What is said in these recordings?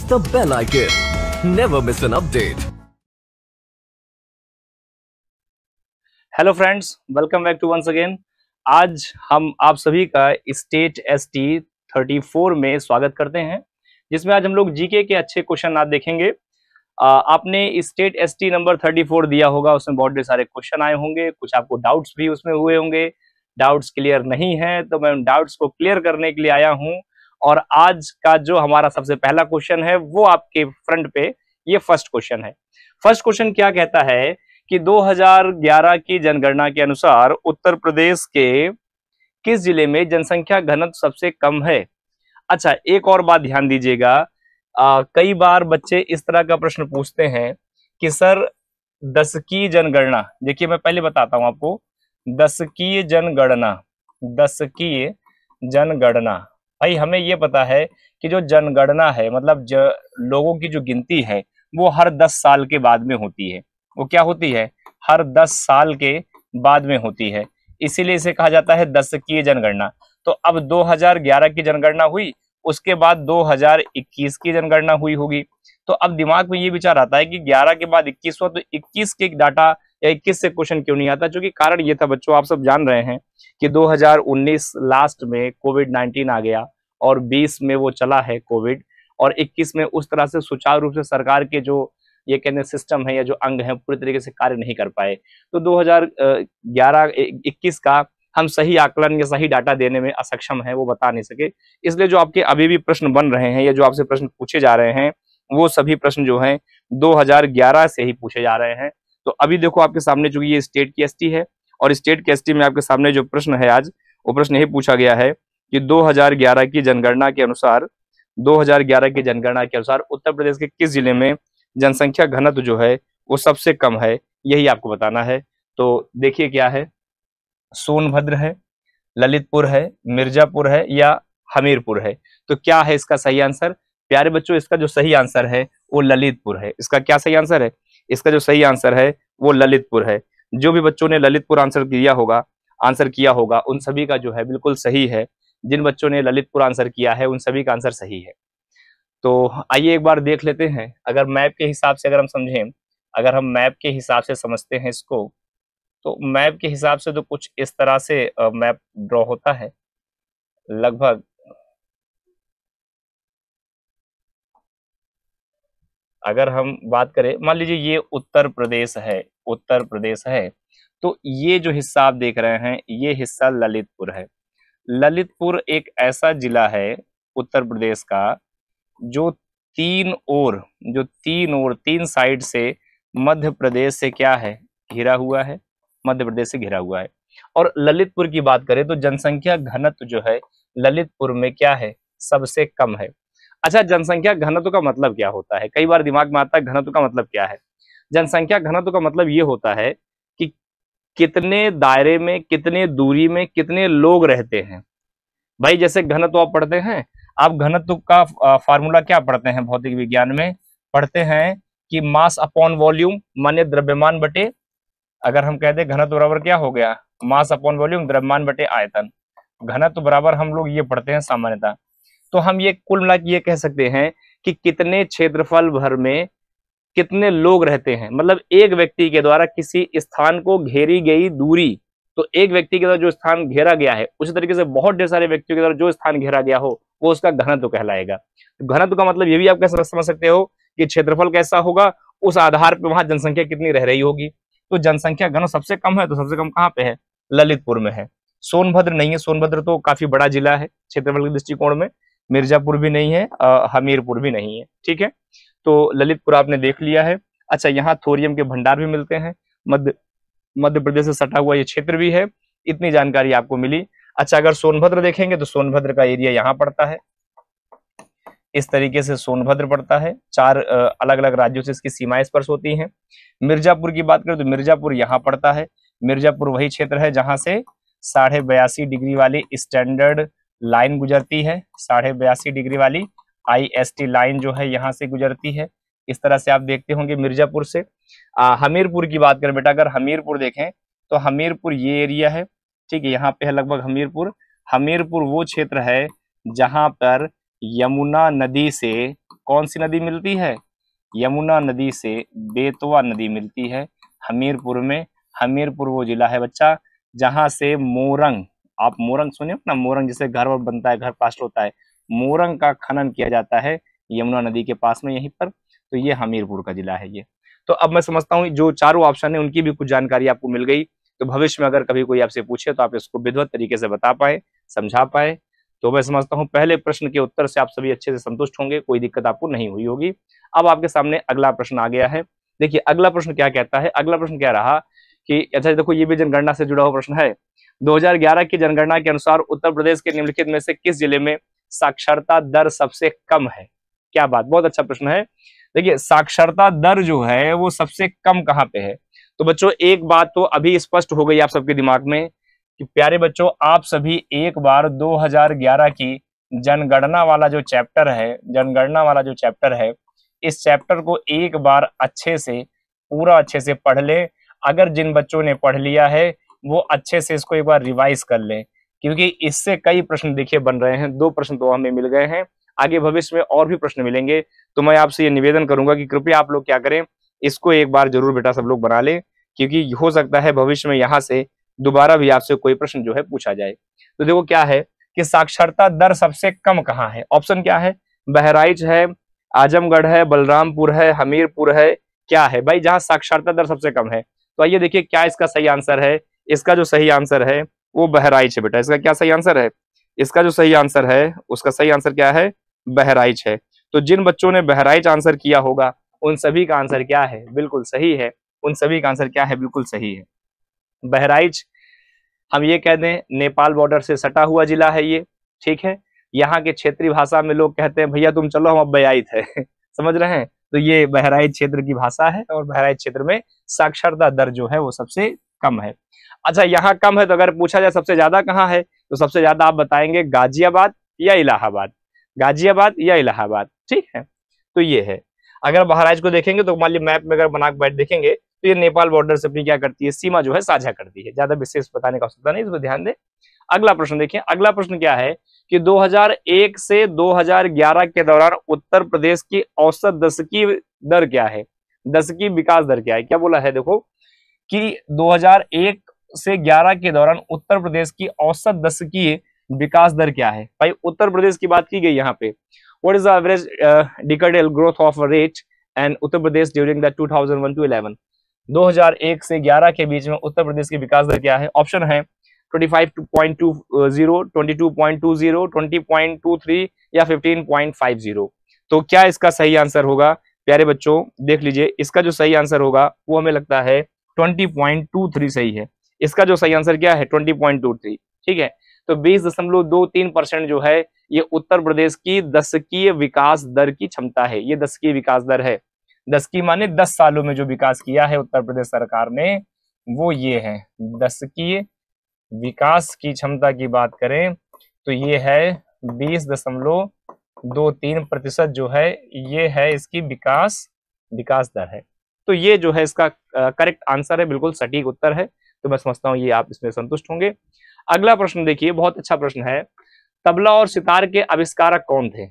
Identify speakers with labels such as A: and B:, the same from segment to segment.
A: press the bell icon. Never miss an update. Hello friends welcome back to once again आज हम आप सभी का state S T thirty four में स्वागत करते हैं जिसमें आज हम लोग जीके के अच्छे क्वेश्चन आज देखेंगे आ, आपने state S T number thirty four दिया होगा उसमें बहुत ढेर सारे क्वेश्चन आए होंगे कुछ आपको डाउट्स भी उसमें हुए होंगे डाउट्स क्लियर नहीं है तो मैं उन डाउट्स को क्लियर करने के लिए आया हूँ और आज का जो हमारा सबसे पहला क्वेश्चन है वो आपके फ्रंट पे ये फर्स्ट क्वेश्चन है फर्स्ट क्वेश्चन क्या कहता है कि 2011 की जनगणना के अनुसार उत्तर प्रदेश के किस जिले में जनसंख्या घनत्व सबसे कम है अच्छा एक और बात ध्यान दीजिएगा कई बार बच्चे इस तरह का प्रश्न पूछते हैं कि सर दशकीय जनगणना देखिए मैं पहले बताता हूं आपको दशकीय जनगणना दशकीय जनगणना भाई हमें ये पता है कि जो जनगणना है मतलब ज, लोगों की जो गिनती है वो हर दस साल के बाद में होती है वो क्या होती है हर दस साल के बाद में होती है इसीलिए इसे कहा जाता है दस की जनगणना तो अब 2011 की जनगणना हुई उसके बाद 2021 की जनगणना हुई होगी तो अब दिमाग में ये विचार आता है कि 11 के बाद 21 हुआ तो 21 के डाटा या इक्कीस से क्वेश्चन क्यों नहीं आता क्योंकि कारण ये था बच्चों आप सब जान रहे हैं कि दो लास्ट में कोविड नाइन्टीन आ गया और बीस में वो चला है कोविड और इक्कीस में उस तरह से सुचारू रूप से सरकार के जो ये कहने सिस्टम है या जो अंग है पूरी तरीके से कार्य नहीं कर पाए तो 2011 21 का हम सही आकलन या सही डाटा देने में असक्षम है वो बता नहीं सके इसलिए जो आपके अभी भी प्रश्न बन रहे हैं या जो आपसे प्रश्न पूछे जा रहे हैं वो सभी प्रश्न जो हैं 2011 से ही पूछे जा रहे हैं तो अभी देखो आपके सामने चूंकि ये स्टेट की एस है और स्टेट की एस में आपके सामने जो प्रश्न है आज वो प्रश्न यही पूछा गया है कि 2011 की जनगणना के अनुसार 2011 की जनगणना के अनुसार उत्तर प्रदेश के किस जिले में जनसंख्या घनत्व जो है वो सबसे कम है यही आपको बताना है तो देखिए क्या है सोनभद्र है ललितपुर है मिर्जापुर है या हमीरपुर है तो क्या है इसका सही आंसर प्यारे बच्चों इसका जो सही आंसर है वो ललितपुर है इसका क्या सही आंसर है इसका जो सही आंसर है वो ललितपुर है जो भी बच्चों ने ललितपुर आंसर किया होगा आंसर किया होगा उन सभी का जो है बिल्कुल सही है जिन बच्चों ने ललितपुर आंसर किया है उन सभी का आंसर सही है तो आइए एक बार देख लेते हैं अगर मैप के हिसाब से अगर हम समझें अगर हम मैप के हिसाब से समझते हैं इसको तो मैप के हिसाब से तो कुछ इस तरह से मैप ड्रॉ होता है लगभग अगर हम बात करें मान लीजिए ये उत्तर प्रदेश है उत्तर प्रदेश है तो ये जो हिस्सा आप देख रहे हैं ये हिस्सा ललितपुर है ललितपुर एक ऐसा जिला है उत्तर प्रदेश का जो तीन ओर जो तीन ओर तीन साइड से मध्य प्रदेश से क्या है घिरा हुआ है मध्य प्रदेश से घिरा हुआ है और ललितपुर की बात करें तो जनसंख्या घनत्व जो है ललितपुर में क्या है सबसे कम है अच्छा जनसंख्या घनत्व का मतलब क्या होता है कई बार दिमाग में आता है घनत्व का मतलब क्या है जनसंख्या घनत्व का मतलब ये होता है कि कितने दायरे में कितने दूरी में कितने लोग रहते हैं भाई जैसे घनत्व आप पढ़ते हैं आप घनत्व का फार्मूला क्या पढ़ते हैं भौतिक विज्ञान में पढ़ते हैं कि मास अपॉन वॉल्यूम मान्य द्रव्यमान बटे अगर हम कहते घनत्व बराबर क्या हो गया मास अपॉन वॉल्यूम द्रव्यमान बटे आयतन घनत्व बराबर हम लोग ये पढ़ते हैं सामान्यता तो हम ये कुल मिला ये कह सकते हैं कि कितने क्षेत्रफल भर में कितने लोग रहते हैं मतलब एक व्यक्ति के द्वारा किसी स्थान को घेरी गई दूरी तो एक व्यक्ति के द्वारा जो स्थान घेरा गया है उसी तरीके से बहुत ढेर सारे व्यक्तियों के द्वारा जो स्थान घेरा गया हो वो उसका घनत्व कहलाएगा तो घनत्व का मतलब ये भी आप कैसे समझ सकते हो कि क्षेत्रफल कैसा होगा उस आधार पर वहां जनसंख्या कितनी रह रही होगी तो जनसंख्या घन सबसे कम है तो सबसे कम कहाँ पे है ललितपुर में है सोनभद्र नहीं है सोनभद्र तो काफी बड़ा जिला है क्षेत्रफल के दृष्टिकोण में मिर्जापुर भी नहीं है हमीरपुर भी नहीं है ठीक है तो ललितपुर आपने देख लिया है अच्छा यहाँ थोरियम के भंडार भी मिलते हैं मध्य मध्य प्रदेश से सटा हुआ ये क्षेत्र भी है इतनी जानकारी आपको मिली अच्छा अगर सोनभद्र देखेंगे तो सोनभद्र का एरिया यहाँ पड़ता है इस तरीके से सोनभद्र पड़ता है चार अलग अलग राज्यों से इसकी सीमाएं स्पर्श होती हैं मिर्जापुर की बात करें तो मिर्जापुर यहाँ पड़ता है मिर्जापुर वही क्षेत्र है जहां से साढ़े बयासी डिग्री वाली स्टैंडर्ड लाइन गुजरती है साढ़े बयासी डिग्री वाली आईएसटी लाइन जो है यहाँ से गुजरती है इस तरह से आप देखते होंगे मिर्जापुर से आ, हमीरपुर की बात करें बेटा अगर हमीरपुर देखें तो हमीरपुर ये एरिया है ठीक है यहाँ पे है लगभग हमीरपुर हमीरपुर वो क्षेत्र है जहाँ पर यमुना नदी से कौन सी नदी मिलती है यमुना नदी से बेतवा नदी मिलती है हमीरपुर में हमीरपुर वो जिला है बच्चा जहाँ से मोरंग आप मोरंग सुने ना मोरंग जिसे घर वर बनता है घर पास्ट होता है मोरंग का खनन किया जाता है यमुना नदी के पास में यहीं पर तो ये हमीरपुर का जिला है ये तो अब मैं समझता हूँ जो चारों ऑप्शन है उनकी भी कुछ जानकारी आपको मिल गई तो भविष्य में अगर कभी कोई आपसे पूछे तो आप इसको विधवत तरीके से बता पाए समझा पाए तो मैं समझता हूँ पहले प्रश्न के उत्तर से आप सभी अच्छे से संतुष्ट होंगे कोई दिक्कत आपको नहीं हुई होगी अब आपके सामने अगला प्रश्न आ गया है देखिए अगला प्रश्न क्या कहता है अगला प्रश्न क्या रहा कि अच्छा देखो ये भी जनगणना से जुड़ा हुआ प्रश्न है 2011 की जनगणना के अनुसार उत्तर प्रदेश के निम्नलिखित में से किस जिले में साक्षरता दर सबसे कम है क्या बात बहुत अच्छा प्रश्न है देखिए साक्षरता दर जो है वो सबसे कम कहाँ पे है तो बच्चों एक बात तो अभी स्पष्ट हो गई आप सबके दिमाग में कि प्यारे बच्चों आप सभी एक बार 2011 की जनगणना वाला जो चैप्टर है जनगणना वाला जो चैप्टर है इस चैप्टर को एक बार अच्छे से पूरा अच्छे से पढ़ ले अगर जिन बच्चों ने पढ़ लिया है वो अच्छे से इसको एक बार रिवाइज कर लें क्योंकि इससे कई प्रश्न देखिए बन रहे हैं दो प्रश्न तो हमें मिल गए हैं आगे भविष्य में और भी प्रश्न मिलेंगे तो मैं आपसे ये निवेदन करूंगा कि कृपया आप लोग क्या करें इसको एक बार जरूर बेटा सब लोग बना लें क्योंकि हो सकता है भविष्य में यहाँ से दोबारा भी आपसे कोई प्रश्न जो है पूछा जाए तो देखो क्या है कि साक्षरता दर सबसे कम कहाँ है ऑप्शन क्या है बहराइच है आजमगढ़ है बलरामपुर है हमीरपुर है क्या है भाई जहाँ साक्षरता दर सबसे कम है तो आइए देखिए क्या इसका सही आंसर है इसका जो सही आंसर है वो बहराइच है बेटा इसका क्या सही आंसर है इसका जो सही आंसर है उसका सही आंसर क्या है बहराइच है तो जिन बच्चों ने बहराइच आंसर किया होगा उन सभी का आंसर क्या है बिल्कुल सही है उन सभी का आंसर क्या है बिल्कुल सही है बहराइच हम ये कह दें नेपाल बॉर्डर से सटा हुआ जिला है ये ठीक है यहाँ के क्षेत्रीय भाषा में लोग कहते हैं भैया तुम चलो हम अब बयाइत है समझ रहे हैं तो ये बहराइच क्षेत्र की भाषा है और बहराइच क्षेत्र में साक्षरता दर जो है वो सबसे कम है अच्छा यहाँ कम है तो अगर पूछा जाए सबसे ज्यादा कहाँ है तो सबसे ज्यादा आप बताएंगे गाजियाबाद या इलाहाबाद गाजियाबाद या इलाहाबाद ठीक है तो ये है अगर महाराज को देखेंगे तो मान लीजिए मैप में अगर बना बैठ देखेंगे तो ये नेपाल बॉर्डर से अपनी क्या करती है सीमा जो है साझा करती है ज्यादा विशेष बताने का आवश्यकता नहीं इस पर ध्यान दें अगला प्रश्न देखिए अगला प्रश्न क्या है कि 2001 से 2011 के दौरान उत्तर प्रदेश की औसत दशकी दर क्या है दशकी विकास दर क्या है क्या बोला है देखो कि 2001 से 11 के दौरान उत्तर प्रदेश की औसत दशकीय विकास दर क्या है भाई उत्तर प्रदेश की बात की गई यहाँ पे what is the average uh, decadal growth of rate and Uttar Pradesh during to 2001 to 11 2001 से 11 के बीच में उत्तर प्रदेश की विकास दर क्या है ऑप्शन है 25.20 22.20 या 15.50 तो क्या इसका सही आंसर होगा प्यारे बच्चों देख लीजिए इसका जो सही आंसर होगा वो हमें लगता है 20.23 सही है इसका जो सही आंसर क्या है 20.23 ठीक है तो बीस दशमलव दो तीन परसेंट जो है ये उत्तर प्रदेश की दशकीय विकास दर की क्षमता है ये दशकीय विकास दर है दशकीय माने दस सालों में जो विकास किया है उत्तर प्रदेश सरकार ने वो ये है दशकीय विकास की क्षमता की बात करें तो ये है बीस दशमलव दो तीन प्रतिशत जो है ये है इसकी विकास विकास दर है तो ये जो है इसका करेक्ट आंसर है बिल्कुल सटीक उत्तर है तो मैं समझता हूँ ये आप इसमें संतुष्ट होंगे अगला प्रश्न देखिए बहुत अच्छा प्रश्न है तबला और सितार के आविष्कारक कौन थे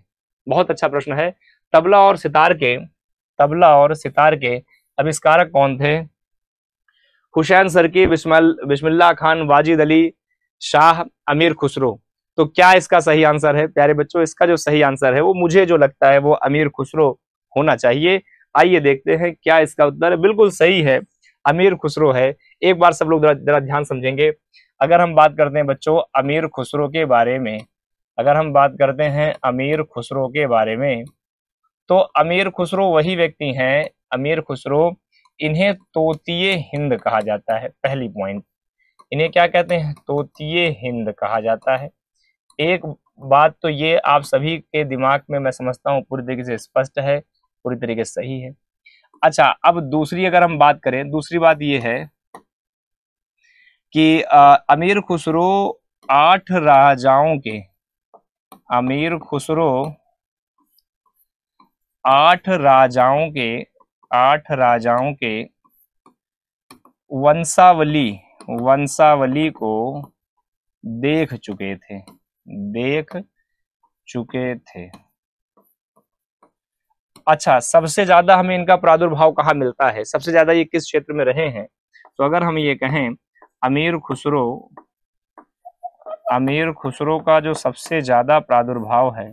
A: बहुत अच्छा प्रश्न है तबला और सितार के तबला और सितार के आविष्कारक कौन थे हुसैन सरकी बिस्मल बिस्मिल्ला खान वाजिद अली शाह अमीर खुसरो तो क्या इसका सही आंसर है प्यारे बच्चों इसका जो सही आंसर है वो मुझे जो लगता है वो अमीर खुसरो होना चाहिए आइए देखते हैं क्या इसका उत्तर बिल्कुल सही है अमीर खुसरो है एक बार सब लोग जरा ध्यान समझेंगे अगर हम बात करते हैं बच्चों अमीर खुसरो के बारे में अगर हम बात करते हैं अमीर खुसरो के बारे में तो अमीर खुसरो वही व्यक्ति हैं अमीर खुसरो इन्हें तोतीय हिंद कहा जाता है पहली पॉइंट इन्हें क्या कहते हैं तोतीय हिंद कहा जाता है एक बात तो ये आप सभी के दिमाग में मैं समझता हूँ पूरी तरीके से स्पष्ट है पूरी तरीके से सही है अच्छा अब दूसरी अगर हम बात करें दूसरी बात यह है कि आ, अमीर खुसरो आठ राजाओं के अमीर खुसरो आठ राजाओं के आठ राजाओं के वंशावली वंशावली को देख चुके थे देख चुके थे अच्छा सबसे ज्यादा हमें इनका प्रादुर्भाव कहाँ मिलता है सबसे ज्यादा ये किस क्षेत्र में रहे हैं तो अगर हम ये कहें अमीर खुसरो अमीर खुसरो का जो सबसे ज्यादा प्रादुर्भाव है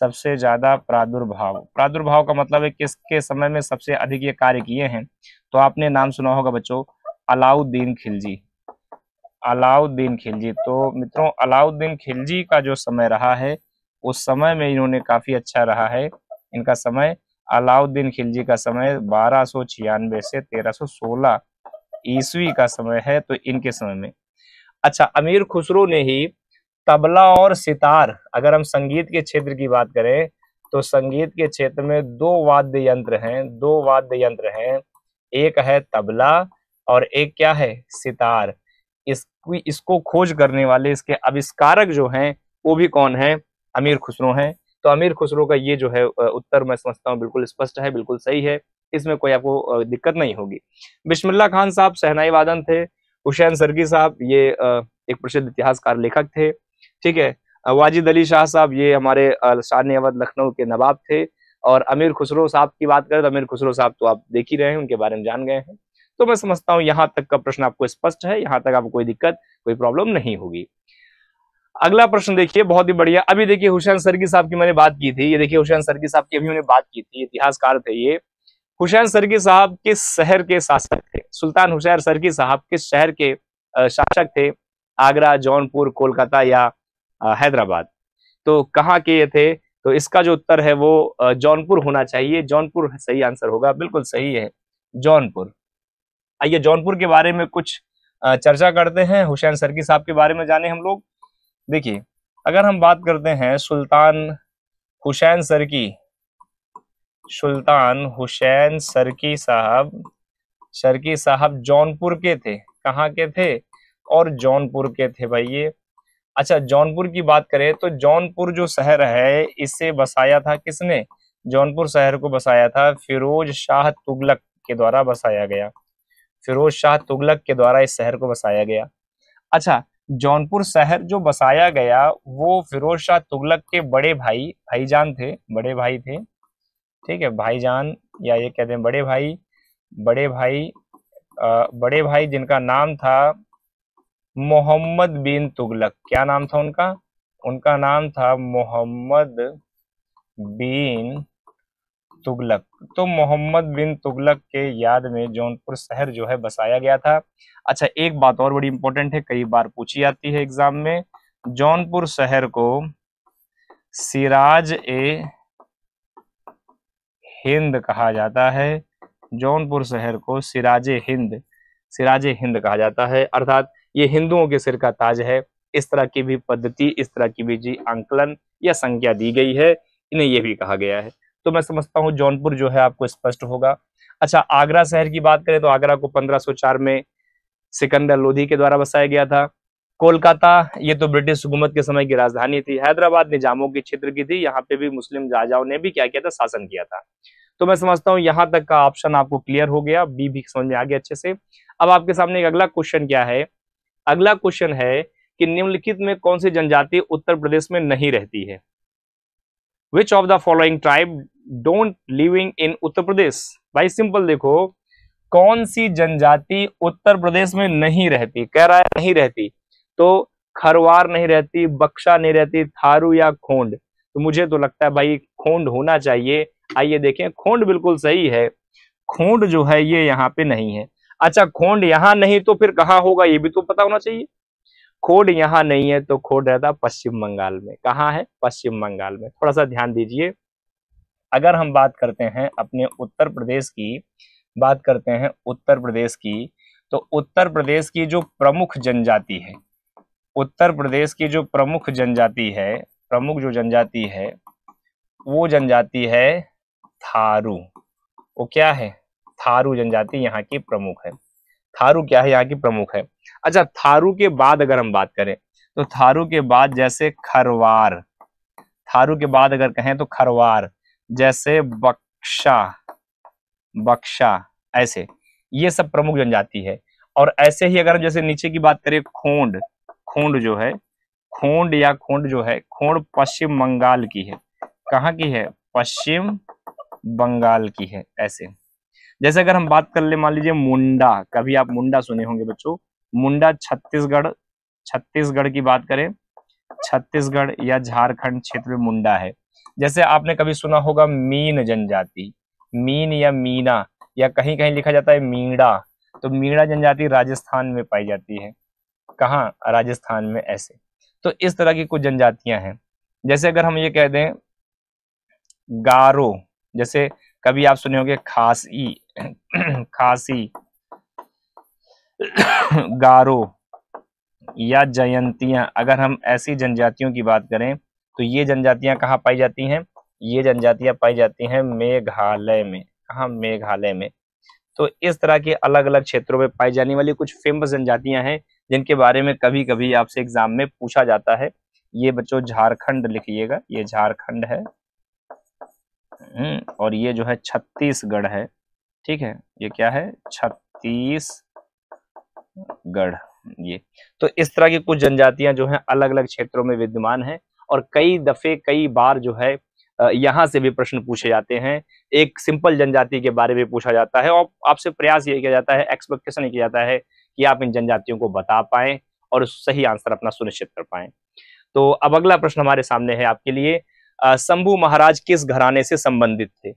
A: सबसे ज्यादा प्रादुर्भाव प्रादुर्भाव का मतलब है किसके समय में सबसे अधिक ये कार्य किए हैं तो आपने नाम सुना होगा बच्चों अलाउद्दीन खिलजी अलाउद्दीन खिलजी तो मित्रों अलाउद्दीन खिलजी का जो समय रहा है उस समय में इन्होंने काफी अच्छा रहा है इनका समय अलाउद्दीन खिलजी का समय बारह से सोलह ईस्वी का समय है तो इनके समय में अच्छा अमीर खुसरो ने ही तबला और सितार अगर हम संगीत के क्षेत्र की बात करें तो संगीत के क्षेत्र में दो वाद्य यंत्र हैं दो वाद्य यंत्र हैं एक है तबला और एक क्या है सितार इस इसको खोज करने वाले इसके आविष्कारक जो हैं वो भी कौन है अमीर खुसरो हैं तो अमीर खुसरो का ये जो है उत्तर मैं समझता हूँ बिल्कुल स्पष्ट है बिल्कुल सही है इसमें कोई आपको दिक्कत नहीं होगी बिस्मिल्ला खान साहब सहनाई वादन थे हुसैन सरगी साहब ये एक प्रसिद्ध इतिहासकार लेखक थे ठीक है वाजिद अली शाह साहब ये हमारे शानी अवध लखनऊ के नवाब थे और अमीर खुसरो साहब की बात करें तो अमीर खुसरो साहब तो आप देख ही रहे हैं उनके बारे में जान गए हैं तो मैं समझता हूँ यहाँ तक का प्रश्न आपको स्पष्ट है यहाँ तक आपको कोई दिक्कत कोई प्रॉब्लम नहीं होगी अगला प्रश्न देखिए बहुत ही बढ़िया अभी देखिए हुसैन सरकी साहब की मैंने बात की थी ये देखिए हुसैन सरकी साहब की अभी मैंने बात की थी इतिहासकार थे ये हुसैन सरकी साहब किस शहर के शासक थे सुल्तान हुसैन सरकी साहब किस शहर के शासक थे आगरा जौनपुर कोलकाता या हैदराबाद तो कहाँ के ये थे तो इसका जो उत्तर है वो जौनपुर होना चाहिए जौनपुर सही आंसर होगा बिल्कुल सही है जौनपुर आइए जौनपुर के बारे में कुछ चर्चा करते हैं हुसैन सरकी साहब के बारे में जाने हम लोग देखिए अगर हम बात करते हैं सुल्तान हुसैन सर की सुल्तान हुसैन सरकी साहब सरकी साहब जौनपुर के थे कहाँ के थे और जौनपुर के थे भाई ये अच्छा जौनपुर की बात करें तो जौनपुर जो शहर है इसे बसाया था किसने जौनपुर शहर को बसाया था फिरोज शाह तुगलक के द्वारा बसाया गया फिरोज शाह तुगलक के द्वारा इस शहर को बसाया गया अच्छा जौनपुर शहर जो बसाया गया वो फिरोज शाह तुगलक के बड़े भाई भाईजान थे बड़े भाई थे ठीक है भाईजान या ये कहते हैं बड़े भाई बड़े भाई आ, बड़े भाई जिनका नाम था मोहम्मद बिन तुगलक क्या नाम था उनका उनका नाम था मोहम्मद बिन तुगलक तो मोहम्मद बिन तुगलक के याद में जौनपुर शहर जो है बसाया गया था अच्छा एक बात और बड़ी इंपॉर्टेंट है कई बार पूछी जाती है एग्जाम में जौनपुर शहर को सिराज ए हिंद कहा जाता है जौनपुर शहर को सिराज हिंद सिराज हिंद कहा जाता है अर्थात ये हिंदुओं के सिर का ताज है इस तरह की भी पद्धति इस तरह की भी जी आंकलन या संख्या दी गई है इन्हें यह भी कहा गया है तो मैं समझता हूँ जौनपुर जो है आपको स्पष्ट होगा अच्छा आगरा शहर की बात करें तो आगरा को 1504 में सिकंदर लोधी के द्वारा बसाया गया था कोलकाता ये तो ब्रिटिश हुकूमत के समय की राजधानी थी हैदराबाद निजामों के क्षेत्र की थी यहाँ पे भी मुस्लिम राजाओं ने भी क्या किया था शासन किया था तो मैं समझता हूँ यहाँ तक का ऑप्शन आपको क्लियर हो गया बी भी समझ में आ गया अच्छे से अब आपके सामने एक अगला क्वेश्चन क्या है अगला क्वेश्चन है कि निम्नलिखित में कौन सी जनजाति उत्तर प्रदेश में नहीं रहती है which of the following tribe don't living in Uttar Pradesh भाई सिंपल देखो कौन सी जनजाति उत्तर प्रदेश में नहीं रहती कह रहा है नहीं रहती तो खरवार नहीं रहती बक्सा नहीं रहती थारू या खोंड तो मुझे तो लगता है भाई खोंड होना चाहिए आइए देखें खोंड बिल्कुल सही है खोंड जो है ये यहाँ पे नहीं है अच्छा खोंड यहाँ नहीं तो फिर कहाँ होगा ये भी तो पता होना चाहिए खोड यहाँ नहीं है तो खोड रहता पश्चिम बंगाल में कहाँ है पश्चिम बंगाल में थोड़ा सा ध्यान दीजिए अगर हम बात करते हैं अपने उत्तर प्रदेश की बात करते हैं उत्तर प्रदेश की तो उत्तर प्रदेश की जो प्रमुख जनजाति है उत्तर प्रदेश की जो प्रमुख जनजाति है प्रमुख जो जनजाति है वो जनजाति है थारू वो क्या है थारू जनजाति यहाँ की प्रमुख है थारू क्या है यहाँ की प्रमुख है अच्छा थारू के बाद अगर हम बात करें तो थारू के बाद जैसे खरवार थारू के बाद अगर कहें तो खरवार जैसे बक्शा बक्शा ऐसे ये सब प्रमुख जनजाति है और ऐसे ही अगर जैसे नीचे की बात करें खोंड खोंड जो है खोंड या खोंड जो है खोंड पश्चिम बंगाल की है कहाँ की है पश्चिम बंगाल की है ऐसे जैसे अगर हम बात कर ले मान लीजिए मुंडा कभी आप मुंडा सुने होंगे बच्चों मुंडा छत्तीसगढ़ छत्तीसगढ़ की बात करें छत्तीसगढ़ या झारखंड क्षेत्र में मुंडा है जैसे आपने कभी सुना होगा मीन जनजाति मीन या मीना या कहीं कहीं लिखा जाता है मीणा तो मीणा जनजाति राजस्थान में पाई जाती है कहाँ राजस्थान में ऐसे तो इस तरह की कुछ जनजातियां हैं जैसे अगर हम ये कह दें गारो जैसे कभी आप सुने होंगे खासी खासी गारो या जयंतियां अगर हम ऐसी जनजातियों की बात करें तो ये जनजातियां कहाँ पाई जाती हैं ये जनजातियां पाई जाती हैं मेघालय में कहा मेघालय में तो इस तरह के अलग अलग क्षेत्रों में पाई जाने वाली कुछ फेमस जनजातियां हैं जिनके बारे में कभी कभी आपसे एग्जाम में पूछा जाता है ये बच्चों झारखंड लिखिएगा ये झारखंड है हम्म, और ये जो है छत्तीसगढ़ है ठीक है ये क्या है छत्तीसगढ़ ये तो इस तरह की कुछ जनजातियां जो हैं अलग अलग क्षेत्रों में विद्यमान हैं और कई दफ़े कई बार जो है यहाँ से भी प्रश्न पूछे जाते हैं एक सिंपल जनजाति के बारे में पूछा जाता है और आपसे प्रयास ये किया जाता है एक्सपेक्टेशन ये किया जाता है कि आप इन जनजातियों को बता पाएं और सही आंसर अपना सुनिश्चित कर पाएं तो अब अगला प्रश्न हमारे सामने है आपके लिए शंभू महाराज किस घराने से संबंधित थे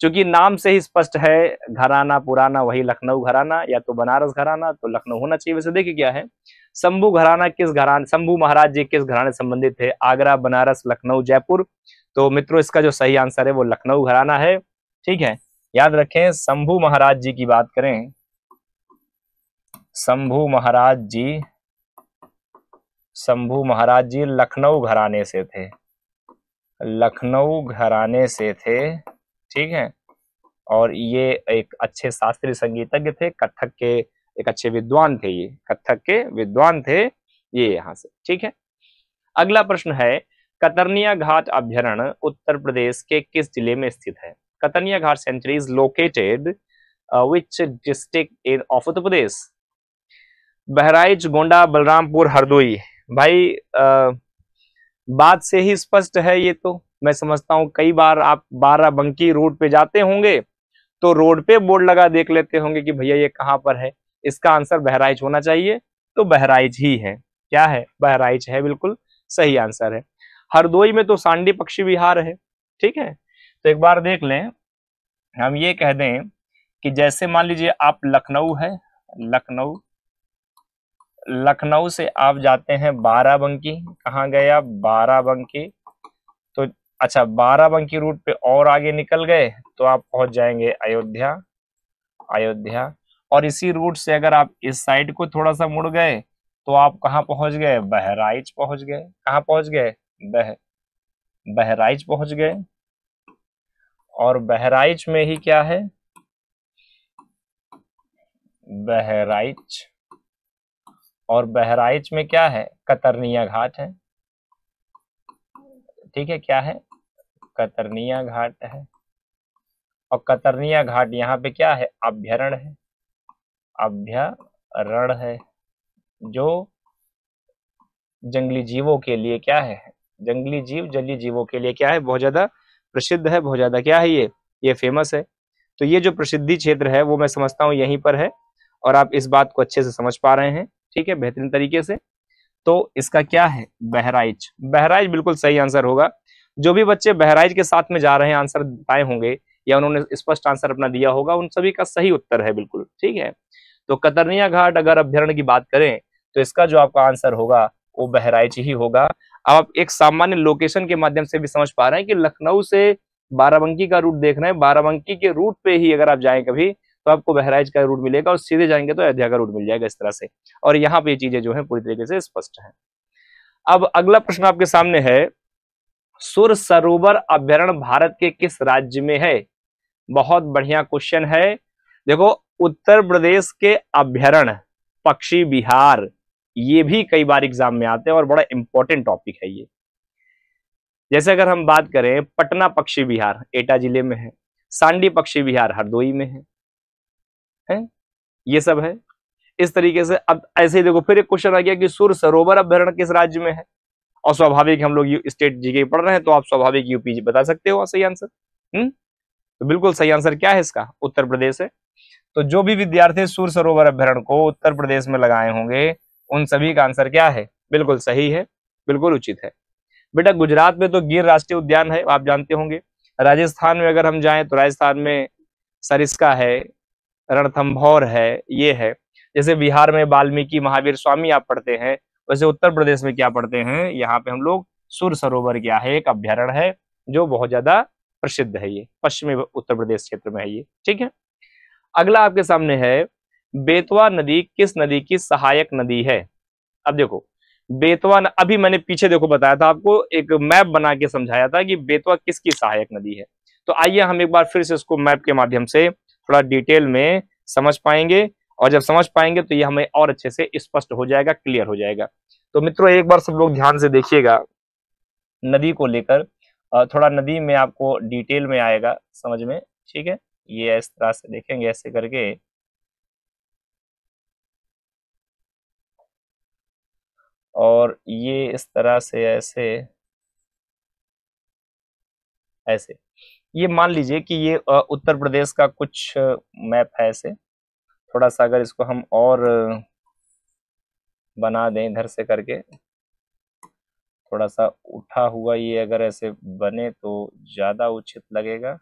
A: चूंकि नाम से ही स्पष्ट है घराना पुराना वही लखनऊ घराना या तो बनारस घराना तो लखनऊ होना चाहिए वैसे देखिए क्या है शंभू घराना किस घरान शंभू महाराज जी किस घराने संबंधित थे आगरा बनारस लखनऊ जयपुर तो मित्रों इसका जो सही आंसर है वो लखनऊ घराना है ठीक है याद रखें शंभू महाराज जी की बात करें शंभू महाराज जी शंभू महाराज जी लखनऊ घराने से थे लखनऊ घराने से थे ठीक है और ये एक अच्छे शास्त्रीय संगीतज्ञ थे कथक के एक अच्छे विद्वान थे ये कथक के विद्वान थे ये यहाँ से ठीक है अगला प्रश्न है कतरनिया घाट अभ्यारण उत्तर प्रदेश के किस जिले में स्थित है Katarniya Ghat sanctuary is located which district in of Uttar Pradesh Bahraich Gonda Balrampur Hardoi भाई आ, uh, बात से ही स्पष्ट है ये तो मैं समझता हूँ कई बार आप बंकी रोड पे जाते होंगे तो रोड पे बोर्ड लगा देख लेते होंगे कि भैया ये कहाँ पर है इसका आंसर बहराइच होना चाहिए तो बहराइच ही है क्या है बहराइच है बिल्कुल सही आंसर है हरदोई में तो सांडी पक्षी विहार है ठीक है तो एक बार देख लें हम ये कह दें कि जैसे मान लीजिए आप लखनऊ है लखनऊ लखनऊ से आप जाते हैं बाराबंकी कहाँ गए आप बाराबंकी तो अच्छा बाराबंकी रूट पे और आगे निकल गए तो आप पहुंच जाएंगे अयोध्या अयोध्या और इसी रूट से अगर आप इस साइड को थोड़ा सा मुड़ गए तो आप कहाँ पहुंच गए बहराइच पहुंच गए कहाँ पहुंच गए बह बहराइच पहुंच गए और बहराइच में ही क्या है बहराइच और बहराइच में क्या है कतरनिया घाट है ठीक है क्या है कतरनिया घाट है और कतरनिया घाट यहाँ पे क्या है अभ्यरण है अभ्यारण है जो जंगली जीवों के लिए क्या है जंगली जीव जलीय जीवों के लिए क्या है बहुत ज्यादा प्रसिद्ध है बहुत ज्यादा क्या है ये ये फेमस है तो ये जो प्रसिद्धि क्षेत्र है वो मैं समझता हूँ यहीं पर है और आप इस बात को अच्छे से समझ पा रहे हैं ठीक है बेहतरीन तरीके से तो इसका क्या है बहराइच बहराइच बिल्कुल सही आंसर होगा जो भी बच्चे बहराइच के साथ में जा रहे हैं आंसर पाए होंगे या उन्होंने स्पष्ट आंसर अपना दिया होगा उन सभी का सही उत्तर है बिल्कुल ठीक है तो कतरनिया घाट अगर अभ्यारण्य की बात करें तो इसका जो आपका आंसर होगा वो बहराइच ही होगा अब आप एक सामान्य लोकेशन के माध्यम से भी समझ पा रहे हैं कि लखनऊ से बाराबंकी का रूट देख रहे हैं बाराबंकी के रूट पे ही अगर आप जाएं कभी तो आपको बहराइच का रूट मिलेगा और सीधे जाएंगे तो अयोध्या का रूट मिल जाएगा इस तरह से और यहाँ पे चीजें जो है पूरी तरीके से स्पष्ट है अब अगला प्रश्न आपके सामने है सुर सरोवर अभ्यारण भारत के किस राज्य में है बहुत बढ़िया क्वेश्चन है देखो उत्तर प्रदेश के अभ्यरण पक्षी बिहार ये भी कई बार एग्जाम में आते हैं और बड़ा इंपॉर्टेंट टॉपिक है ये जैसे अगर हम बात करें पटना पक्षी विहार एटा जिले में है सांडी पक्षी विहार हरदोई में है, है? ये सब है इस तरीके से अब ऐसे ही देखो फिर एक क्वेश्चन आ गया कि सुर सरोवर अभ्यारण किस राज्य में है और स्वाभाविक हम लोग स्टेट जी के पढ़ रहे हैं तो आप स्वाभाविक यूपी जी बता सकते हो सही आंसर हम्म तो बिल्कुल सही आंसर क्या है इसका उत्तर प्रदेश है तो जो भी विद्यार्थी सूर सरोवर अभ्यारण को उत्तर प्रदेश में लगाए होंगे उन सभी का आंसर क्या है बिल्कुल सही है बिल्कुल उचित है बेटा गुजरात में तो गिर राष्ट्रीय उद्यान है आप जानते होंगे राजस्थान में अगर हम जाएं तो राजस्थान में सरिस्का है रणथम्भौर है ये है जैसे बिहार में वाल्मीकि महावीर स्वामी आप पढ़ते हैं वैसे उत्तर प्रदेश में क्या पढ़ते हैं यहाँ पे हम लोग सुर सरोवर क्या है एक अभ्यारण है जो बहुत ज्यादा प्रसिद्ध है ये पश्चिमी उत्तर प्रदेश क्षेत्र में है ये ठीक है अगला आपके सामने है बेतवा नदी किस नदी की सहायक नदी है अब देखो बेतवा न... अभी मैंने पीछे देखो बताया था आपको एक मैप बना के समझाया था कि बेतवा किसकी सहायक नदी है तो आइए हम एक बार फिर से इसको मैप के माध्यम से थोड़ा डिटेल में समझ पाएंगे और जब समझ पाएंगे तो ये हमें और अच्छे से स्पष्ट हो जाएगा क्लियर हो जाएगा तो मित्रों एक बार सब लोग ध्यान से देखिएगा नदी को लेकर थोड़ा नदी में आपको डिटेल में आएगा समझ में ठीक है ये इस तरह से देखेंगे ऐसे करके और ये इस तरह से ऐसे ऐसे ये मान लीजिए कि ये उत्तर प्रदेश का कुछ मैप है ऐसे थोड़ा सा अगर इसको हम और बना दें इधर से करके थोड़ा सा उठा हुआ ये अगर ऐसे बने तो ज़्यादा उचित लगेगा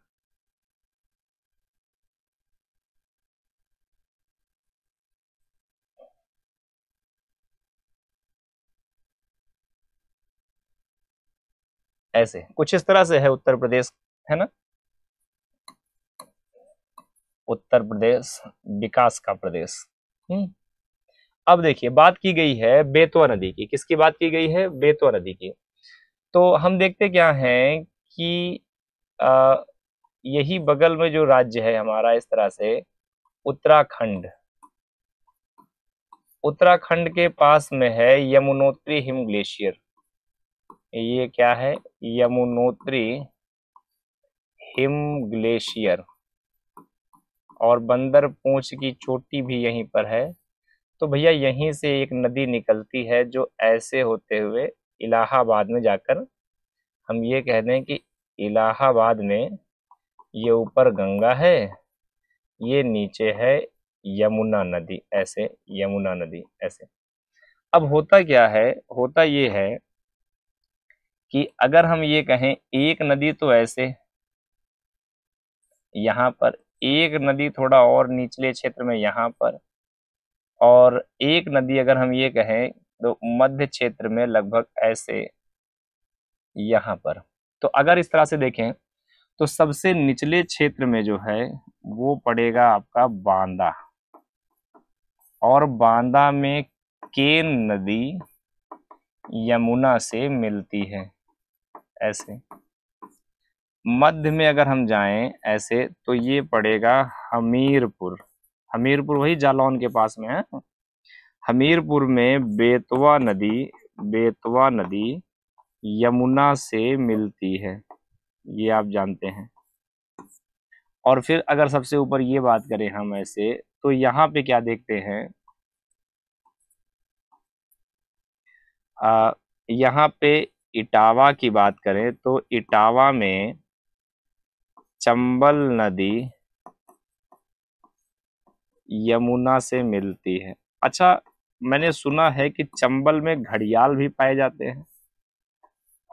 A: ऐसे कुछ इस तरह से है उत्तर प्रदेश है ना उत्तर प्रदेश विकास का प्रदेश हम्म। अब देखिए बात की गई है बेतवा नदी की किसकी बात की गई है बेतवा नदी की तो हम देखते क्या है कि आ, यही बगल में जो राज्य है हमारा इस तरह से उत्तराखंड उत्तराखंड के पास में है यमुनोत्री हिम ग्लेशियर ये क्या है यमुनोत्री हिम ग्लेशियर और बंदर पूछ की चोटी भी यहीं पर है तो भैया यहीं से एक नदी निकलती है जो ऐसे होते हुए इलाहाबाद में जाकर हम ये कह दें कि इलाहाबाद में ये ऊपर गंगा है ये नीचे है यमुना नदी ऐसे यमुना नदी ऐसे अब होता क्या है होता ये है कि अगर हम ये कहें एक नदी तो ऐसे यहां पर एक नदी थोड़ा और निचले क्षेत्र में यहां पर और एक नदी अगर हम ये कहें तो मध्य क्षेत्र में लगभग ऐसे यहां पर तो अगर इस तरह से देखें तो सबसे निचले क्षेत्र में जो है वो पड़ेगा आपका बांदा और बांदा में केन नदी यमुना से मिलती है ऐसे मध्य में अगर हम जाएं ऐसे तो ये पड़ेगा हमीरपुर हमीरपुर वही जालौन के पास में है हमीरपुर में बेतवा नदी बेतवा नदी यमुना से मिलती है ये आप जानते हैं और फिर अगर सबसे ऊपर ये बात करें हम ऐसे तो यहाँ पे क्या देखते हैं यहाँ पे इटावा की बात करें तो इटावा में चंबल नदी यमुना से मिलती है अच्छा मैंने सुना है कि चंबल में घड़ियाल भी पाए जाते हैं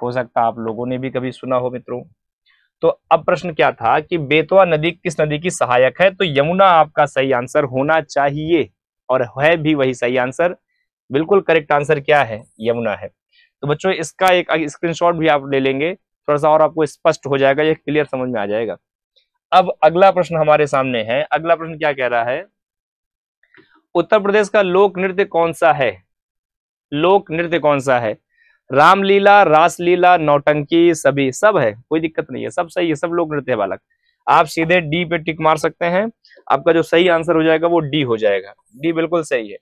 A: हो सकता आप लोगों ने भी कभी सुना हो मित्रों तो अब प्रश्न क्या था कि बेतवा नदी किस नदी की सहायक है तो यमुना आपका सही आंसर होना चाहिए और है भी वही सही आंसर बिल्कुल करेक्ट आंसर क्या है यमुना है तो बच्चों इसका एक स्क्रीनशॉट भी आप ले लेंगे थोड़ा सा और आपको स्पष्ट हो जाएगा ये क्लियर समझ में आ जाएगा अब अगला प्रश्न हमारे सामने है अगला प्रश्न क्या कह रहा है उत्तर प्रदेश का लोक नृत्य कौन सा है लोक नृत्य कौन सा है रामलीला रासलीला नौटंकी सभी सब है कोई दिक्कत नहीं है सब सही है सब लोक नृत्य है बालक आप सीधे डी पे टिक मार सकते हैं आपका जो सही आंसर हो जाएगा वो डी हो जाएगा डी बिल्कुल सही है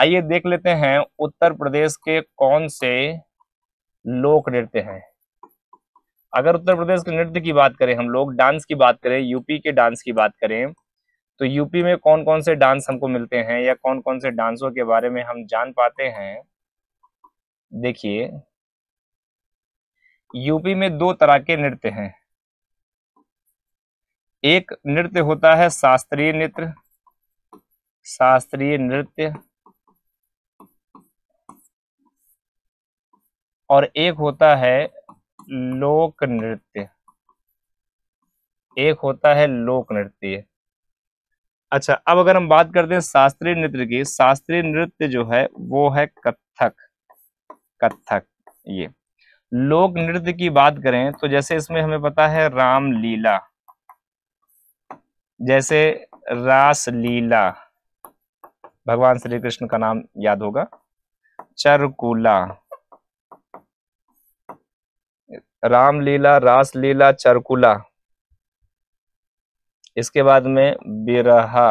A: आइए देख लेते हैं उत्तर प्रदेश के कौन से लोक नृत्य है अगर उत्तर प्रदेश के नृत्य की बात करें हम लोग डांस की बात करें यूपी के डांस की बात करें तो यूपी में कौन कौन से डांस हमको मिलते हैं या कौन कौन से डांसों के बारे में हम जान पाते हैं देखिए यूपी में दो तरह के नृत्य हैं एक नृत्य होता है शास्त्रीय नृत्य शास्त्रीय नृत्य और एक होता है लोक नृत्य एक होता है लोक नृत्य अच्छा अब अगर हम बात करते हैं शास्त्रीय नृत्य की शास्त्रीय नृत्य जो है वो है कथक कथक ये लोक नृत्य की बात करें तो जैसे इसमें हमें पता है रामलीला जैसे रासलीला भगवान श्री कृष्ण का नाम याद होगा चरकुला रामलीला रासलीला चरकुला इसके बाद में बिरहा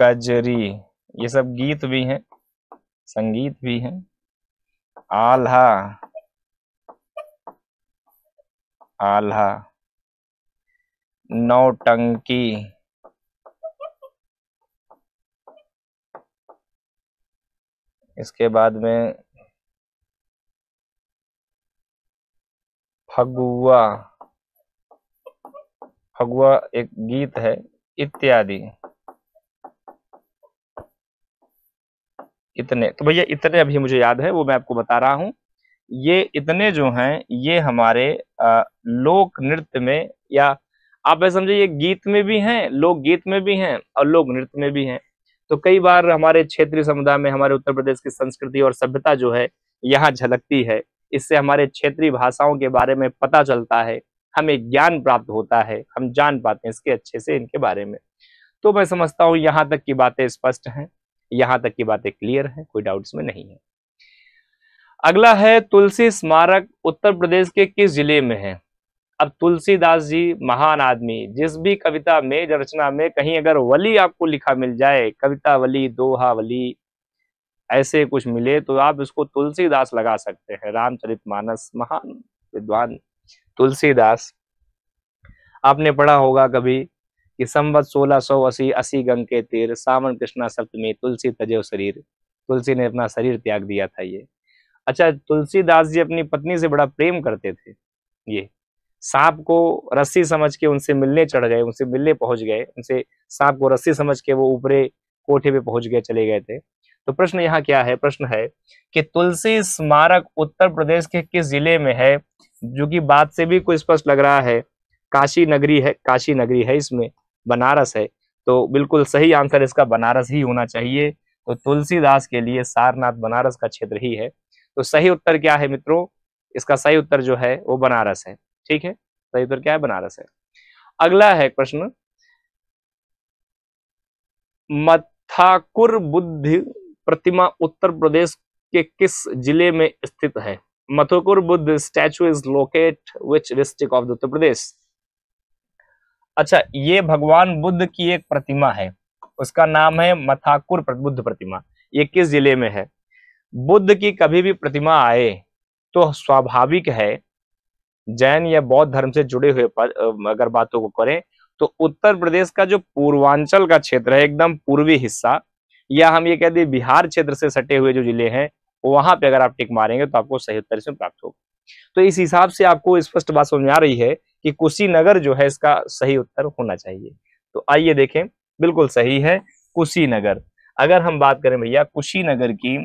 A: कजरी ये सब गीत भी हैं संगीत भी हैं आल्हा आल्हा नौटंकी इसके बाद में फगुआ फगुआ एक गीत है इत्यादि इतने तो भैया इतने अभी मुझे याद है वो मैं आपको बता रहा हूँ ये इतने जो हैं ये हमारे लोक नृत्य में या आप समझे समझिए गीत में भी हैं लोक गीत में भी हैं और लोक नृत्य में भी हैं तो कई बार हमारे क्षेत्रीय समुदाय में हमारे उत्तर प्रदेश की संस्कृति और सभ्यता जो है यहाँ झलकती है इससे हमारे क्षेत्रीय भाषाओं के बारे में पता चलता है हमें ज्ञान प्राप्त होता है हम जान पाते हैं इसके अच्छे से इनके बारे में तो मैं समझता हूँ यहाँ तक की बातें स्पष्ट हैं यहाँ तक की बातें क्लियर हैं कोई डाउट इसमें नहीं है अगला है तुलसी स्मारक उत्तर प्रदेश के किस जिले में है अब तुलसीदास जी महान आदमी जिस भी कविता में रचना में कहीं अगर वली आपको लिखा मिल जाए कविता वली दोहा वली ऐसे कुछ मिले तो आप इसको तुलसीदास लगा सकते हैं रामचरित मानस महान विद्वान तुलसीदास आपने पढ़ा होगा कभी कि संवत सोलह सौ अस्सी अस्सी गंग के तीर सावन कृष्णा सप्तमी तुलसी तजेव शरीर तुलसी ने अपना शरीर त्याग दिया था ये अच्छा तुलसीदास जी अपनी पत्नी से बड़ा प्रेम करते थे ये सांप को रस्सी समझ के उनसे मिलने चढ़ गए उनसे मिलने पहुंच गए उनसे सांप को रस्सी समझ के वो ऊपरे कोठे पे पहुंच गए चले गए थे तो प्रश्न यहाँ क्या है प्रश्न है कि तुलसी स्मारक उत्तर प्रदेश के किस जिले में है जो कि बात से भी कोई स्पष्ट लग रहा है काशी नगरी है काशी नगरी है इसमें बनारस है तो बिल्कुल सही आंसर इसका बनारस ही होना चाहिए तो तुलसीदास के लिए सारनाथ बनारस का क्षेत्र ही है तो सही उत्तर क्या है मित्रों इसका सही उत्तर जो है वो बनारस है ठीक है सही उत्तर क्या है बनारस है अगला है प्रश्न मथाकुर बुद्ध प्रतिमा उत्तर प्रदेश के किस जिले में स्थित है Mathakuar Buddha statue is locate which district of Uttar Pradesh अच्छा ये भगवान बुद्ध की एक प्रतिमा है उसका नाम है मथाकुर बुद्ध प्रतिमा ये किस जिले में है बुद्ध की कभी भी प्रतिमा आए तो स्वाभाविक है जैन या बौद्ध धर्म से जुड़े हुए पर अगर बातों को करें तो उत्तर प्रदेश का जो पूर्वांचल का क्षेत्र है एकदम पूर्वी हिस्सा या हम ये कहते दें बिहार क्षेत्र से सटे हुए जो जिले हैं वहां पे अगर आप टिक मारेंगे तो आपको सही उत्तर इसमें प्राप्त होगा तो इस हिसाब से आपको स्पष्ट बात समझ में आ रही है कि कुशीनगर जो है इसका सही उत्तर होना चाहिए तो आइए देखें बिल्कुल सही है कुशीनगर अगर हम बात करें भैया कुशीनगर की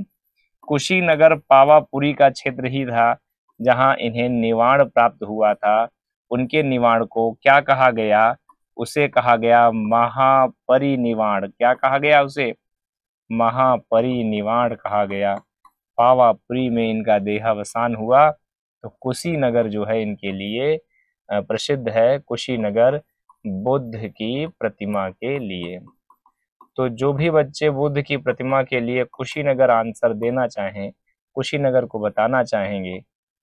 A: कुशीनगर पावापुरी का क्षेत्र ही था जहां इन्हें निवाण प्राप्त हुआ था उनके निवाण को क्या कहा गया उसे कहा गया महापरिनिवाण क्या कहा गया उसे महापरिनिवाण कहा गया पावापुरी में इनका देहावसान हुआ तो कुशीनगर जो है इनके लिए प्रसिद्ध है कुशीनगर बुद्ध की प्रतिमा के लिए तो जो भी बच्चे बुद्ध की प्रतिमा के लिए कुशीनगर आंसर देना चाहें कुशीनगर को बताना चाहेंगे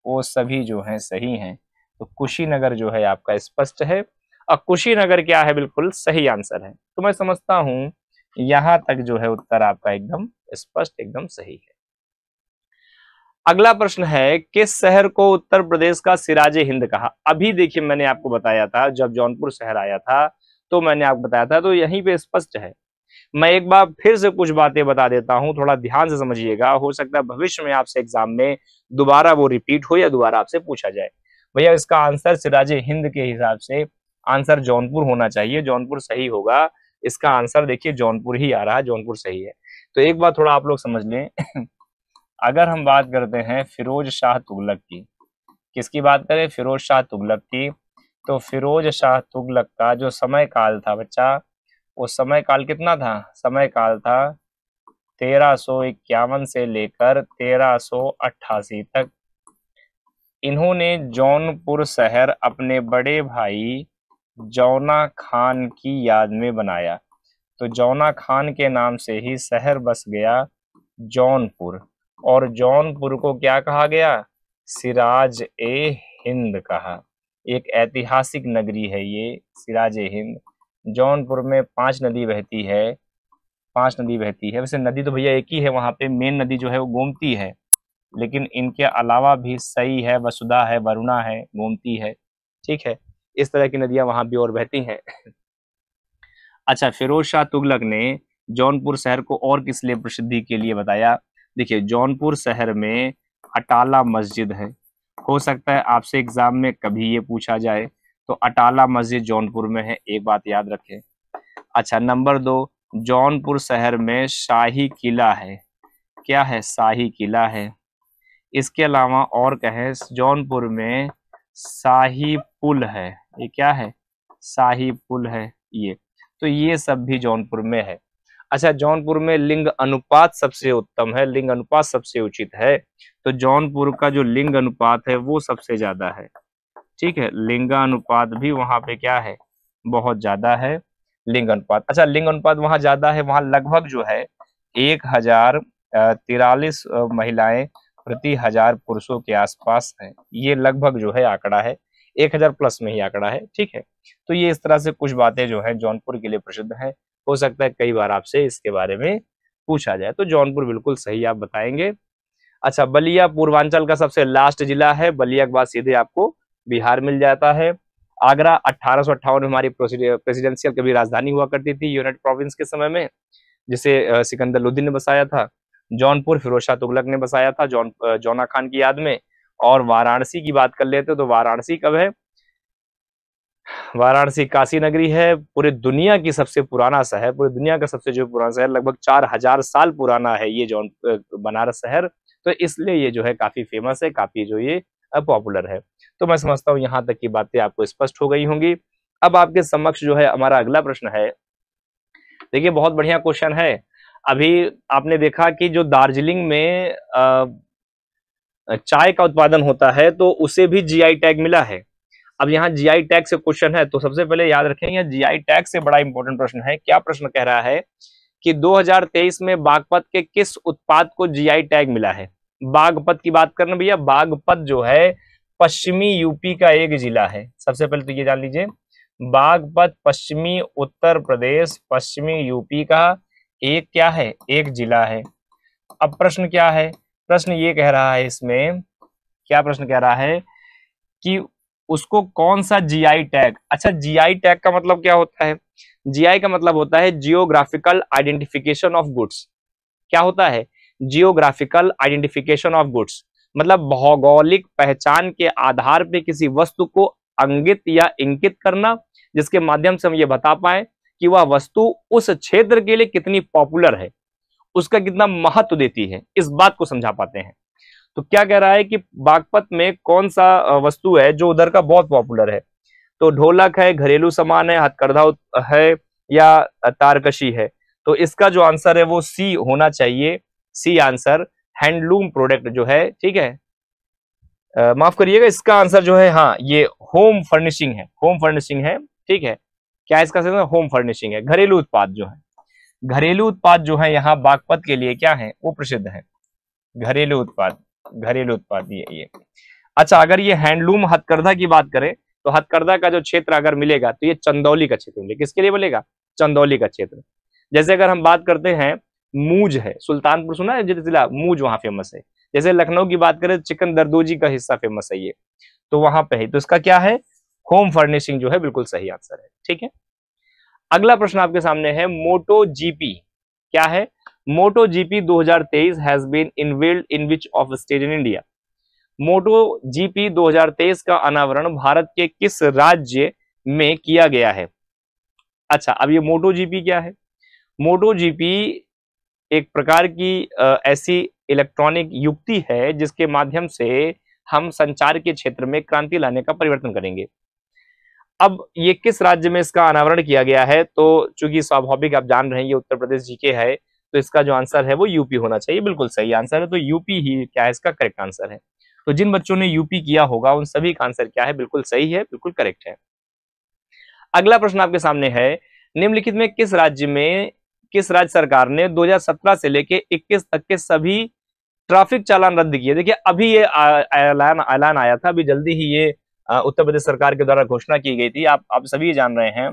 A: वो सभी जो हैं सही हैं तो कुशीनगर जो है आपका स्पष्ट है और कुशीनगर क्या है बिल्कुल सही आंसर है तो मैं समझता हूँ यहां तक जो है उत्तर आपका एकदम स्पष्ट एकदम सही है अगला प्रश्न है किस शहर को उत्तर प्रदेश का सिराज हिंद कहा अभी देखिए मैंने आपको बताया था जब जौनपुर शहर आया था तो मैंने आपको बताया था तो यहीं पे स्पष्ट है मैं एक बार फिर से कुछ बातें बता देता हूं थोड़ा ध्यान से समझिएगा हो सकता है भविष्य में आपसे एग्जाम में दोबारा वो रिपीट हो या दोबारा आपसे पूछा जाए भैया इसका आंसर सिराज हिंद के हिसाब से आंसर जौनपुर होना चाहिए जौनपुर सही होगा इसका आंसर देखिए जौनपुर ही आ रहा है जौनपुर सही है तो एक बात थोड़ा आप लोग समझ लें अगर हम बात करते हैं फिरोज शाह तुगलक की किसकी बात करें फिरोज शाह तुगलक की तो फिरोज शाह तुगलक का जो समय काल था बच्चा वो समय काल कितना था समय काल था तेरह सो इक्यावन से लेकर तेरह सो अट्ठासी तक इन्होंने जौनपुर शहर अपने बड़े भाई जौना खान की याद में बनाया तो जौना खान के नाम से ही शहर बस गया जौनपुर और जौनपुर को क्या कहा गया सिराज ए हिंद कहा एक ऐतिहासिक नगरी है ये सिराज ए हिंद जौनपुर में पांच नदी बहती है पांच नदी बहती है वैसे नदी तो भैया एक ही है वहाँ पे मेन नदी जो है वो गोमती है लेकिन इनके अलावा भी सई है वसुधा है वरुणा है गोमती है ठीक है इस तरह की नदियां वहां भी और बहती हैं अच्छा फिरोज शाह तुगलक ने जौनपुर शहर को और किस लिए प्रसिद्धि के लिए बताया देखिए जौनपुर शहर में अटाला मस्जिद है हो सकता है आपसे एग्जाम में कभी ये पूछा जाए तो अटाला मस्जिद जौनपुर में है एक बात याद रखें अच्छा नंबर दो जौनपुर शहर में शाही किला है क्या है शाही किला है इसके अलावा और कहें जौनपुर में शाही पुल है ये क्या है शाही पुल है ये तो ये सब भी जौनपुर में है अच्छा जौनपुर में लिंग अनुपात सबसे उत्तम है लिंग अनुपात सबसे उचित है तो जौनपुर का जो लिंग अनुपात है वो सबसे ज्यादा है ठीक है लिंगानुपात भी वहां पे क्या है बहुत ज्यादा है लिंग अनुपात अच्छा लिंग अनुपात वहां ज्यादा है वहां लगभग जो है एक हजार तिरालीस महिलाएं प्रति हजार पुरुषों के आसपास हैं ये लगभग जो है आंकड़ा है एक हजार प्लस में ही आंकड़ा है ठीक है तो ये इस तरह से कुछ बातें जो है जौनपुर के लिए प्रसिद्ध है हो सकता है कई बार आपसे इसके बारे में पूछा जाए तो जौनपुर बिल्कुल सही आप बताएंगे अच्छा बलिया पूर्वांचल का सबसे लास्ट जिला है बलिया के बाद सीधे आपको बिहार मिल जाता है आगरा अठारह में हमारी प्रेसिडेंशियल कभी राजधानी हुआ करती थी यूनाइटेड प्रोविंस के समय में जिसे सिकंदर लुद्दीन ने बसाया था जौनपुर फिरोशा तुगलक ने बसाया था जौन जौना खान की याद में और वाराणसी की बात कर लेते हो तो वाराणसी कब है वाराणसी काशी नगरी है पूरे दुनिया की सबसे पुराना शहर पूरे दुनिया का सबसे जो पुराना शहर लगभग चार हजार साल पुराना है ये जौन बनारस शहर तो इसलिए ये जो है काफी फेमस है काफी जो ये पॉपुलर है तो मैं समझता हूँ यहाँ तक की बातें आपको स्पष्ट हो गई होंगी अब आपके समक्ष जो है हमारा अगला प्रश्न है देखिए बहुत बढ़िया क्वेश्चन है अभी आपने देखा कि जो दार्जिलिंग में आ, चाय का उत्पादन होता है तो उसे भी जीआई टैग मिला है अब यहाँ जीआई टैग से क्वेश्चन है तो सबसे पहले याद रखें यह जीआई टैग से बड़ा इंपॉर्टेंट प्रश्न है क्या प्रश्न कह रहा है कि 2023 में बागपत के किस उत्पाद को जीआई टैग मिला है बागपत की बात करना भैया बागपत जो है पश्चिमी यूपी का एक जिला है सबसे पहले तो ये जान लीजिए बागपत पश्चिमी उत्तर प्रदेश पश्चिमी यूपी का एक क्या है एक जिला है अब प्रश्न क्या है प्रश्न ये कह रहा है इसमें क्या प्रश्न कह रहा है कि उसको कौन सा जीआई टैग अच्छा जीआई टैग का मतलब क्या होता है जीआई का मतलब होता है जियोग्राफिकल आइडेंटिफिकेशन ऑफ गुड्स क्या होता है जियोग्राफिकल आइडेंटिफिकेशन ऑफ गुड्स मतलब भौगोलिक पहचान के आधार पे किसी वस्तु को अंगित या इंकित करना जिसके माध्यम से हम ये बता पाए कि वह वस्तु उस क्षेत्र के लिए कितनी पॉपुलर है उसका कितना महत्व देती है इस बात को समझा पाते हैं तो क्या कह रहा है कि बागपत में कौन सा वस्तु है जो उधर का बहुत पॉपुलर है तो ढोलक है घरेलू सामान है हथकरधा है या तारकशी है तो इसका जो आंसर है वो सी होना चाहिए सी आंसर हैंडलूम प्रोडक्ट जो है ठीक है माफ करिएगा इसका आंसर जो है हाँ ये होम फर्निशिंग है होम फर्निशिंग है ठीक है क्या इसका होम फर्निशिंग है घरेलू उत्पाद जो है घरेलू उत्पाद जो है यहाँ बागपत के लिए क्या है वो प्रसिद्ध है घरेलू उत्पाद घरेलू उत्पाद ये ये अच्छा अगर ये हैंडलूम हथकरधा की बात करें तो हथकरधा का जो क्षेत्र अगर मिलेगा तो ये चंदौली का क्षेत्र मिलेगा किसके लिए मिलेगा चंदौली का क्षेत्र जैसे अगर हम बात करते हैं मूज है सुल्तानपुर सुना है जिला मूज वहां फेमस है जैसे लखनऊ की बात करें चिकन दरदोजी का हिस्सा फेमस है ये तो वहां पे है तो इसका क्या है होम फर्निशिंग जो है बिल्कुल सही आंसर है ठीक है अगला प्रश्न आपके सामने है मोटो जीपी क्या है Moto GP 2023 has been unveiled in which of state in India Moto GP 2023 का अनावरण भारत के किस राज्य में किया गया है अच्छा अब ये मोटो जीपी क्या है मोटो जीपी एक प्रकार की ऐसी इलेक्ट्रॉनिक युक्ति है जिसके माध्यम से हम संचार के क्षेत्र में क्रांति लाने का परिवर्तन करेंगे अब ये किस राज्य में इसका अनावरण किया गया है तो चूंकि स्वाभाविक आप जान रहे हैं ये उत्तर प्रदेश जी के है तो इसका जो आंसर है वो यूपी होना चाहिए बिल्कुल सही आंसर है तो यूपी ही क्या है इसका करेक्ट आंसर है तो जिन बच्चों ने यूपी किया होगा उन सभी का आंसर क्या है बिल्कुल सही है बिल्कुल करेक्ट है अगला प्रश्न आपके सामने है निम्नलिखित में किस राज्य में किस राज्य सरकार ने 2017 से लेके 21 तक के सभी ट्रैफिक चालान रद्द किए देखिए अभी ये ऐलान ऐलान आया था अभी जल्दी ही ये उत्तर प्रदेश सरकार के द्वारा घोषणा की गई थी आप आप सभी जान रहे हैं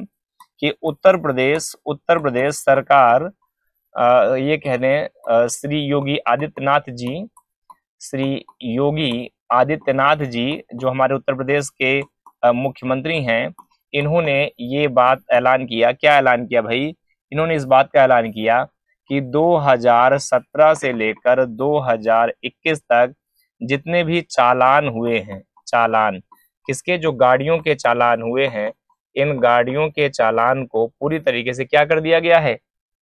A: कि उत्तर प्रदेश उत्तर प्रदेश सरकार ये कह श्री योगी आदित्यनाथ जी श्री योगी आदित्यनाथ जी जो हमारे उत्तर प्रदेश के मुख्यमंत्री हैं इन्होंने ये बात ऐलान किया क्या ऐलान किया भाई इन्होंने इस बात का ऐलान किया कि 2017 से लेकर 2021 तक जितने भी चालान हुए हैं चालान किसके जो गाड़ियों के चालान हुए हैं इन गाड़ियों के चालान को पूरी तरीके से क्या कर दिया गया है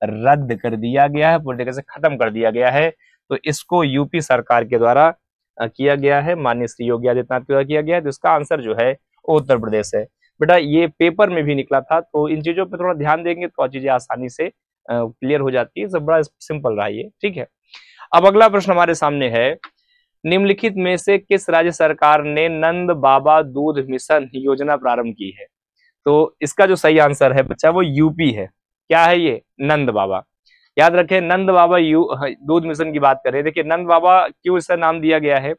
A: रद्द कर दिया गया है पूरी तरीके से खत्म कर दिया गया है तो इसको यूपी सरकार के द्वारा किया गया है माननीय श्री योगी आदित्यनाथ के द्वारा किया गया है तो इसका आंसर जो है उत्तर प्रदेश है बेटा ये पेपर में भी निकला था तो इन चीजों पर थोड़ा ध्यान देंगे तो चीजें आसानी से क्लियर हो जाती है सब बड़ा सिंपल रहा ये ठीक है अब अगला प्रश्न हमारे सामने है निम्नलिखित में से किस राज्य सरकार ने नंद बाबा दूध मिशन योजना प्रारंभ की है तो इसका जो सही आंसर है बच्चा वो यूपी है क्या है ये नंद बाबा याद रखें नंद बाबा यू दूध मिशन की बात करें देखिए नंद बाबा क्यों इसका नाम दिया गया है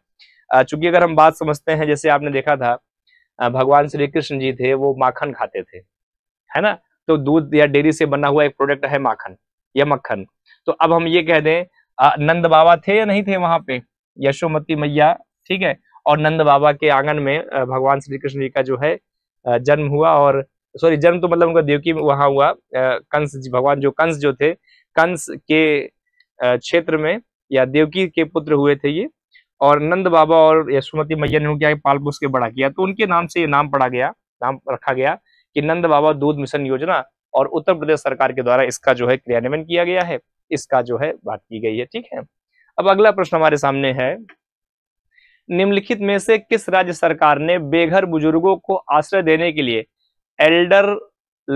A: चूंकि अगर हम बात समझते हैं जैसे आपने देखा था भगवान श्री कृष्ण जी थे वो माखन खाते थे है ना तो दूध या डेयरी से बना हुआ एक प्रोडक्ट है माखन या मक्खन तो अब हम ये कह दें नंद बाबा थे या नहीं थे वहां पे यशोमती मैया ठीक है और नंद बाबा के आंगन में भगवान श्री कृष्ण जी का जो है जन्म हुआ और सॉरी जन्म तो मतलब उनका देवकी वहां हुआ कंस भगवान जो कंस जो थे कंस के क्षेत्र में या देवकी के पुत्र हुए थे ये और नंद बाबा और यशोमती मैया ने उनके पाल पोस के बड़ा किया तो उनके नाम से ये नाम पड़ा गया नाम रखा गया कि नंद बाबा दूध मिशन योजना और उत्तर प्रदेश सरकार के द्वारा इसका जो है क्रियान्वयन किया गया है इसका जो है बात की गई है ठीक है अब अगला प्रश्न हमारे सामने है निम्नलिखित में से किस राज्य सरकार ने बेघर बुजुर्गों को आश्रय देने के लिए एल्डर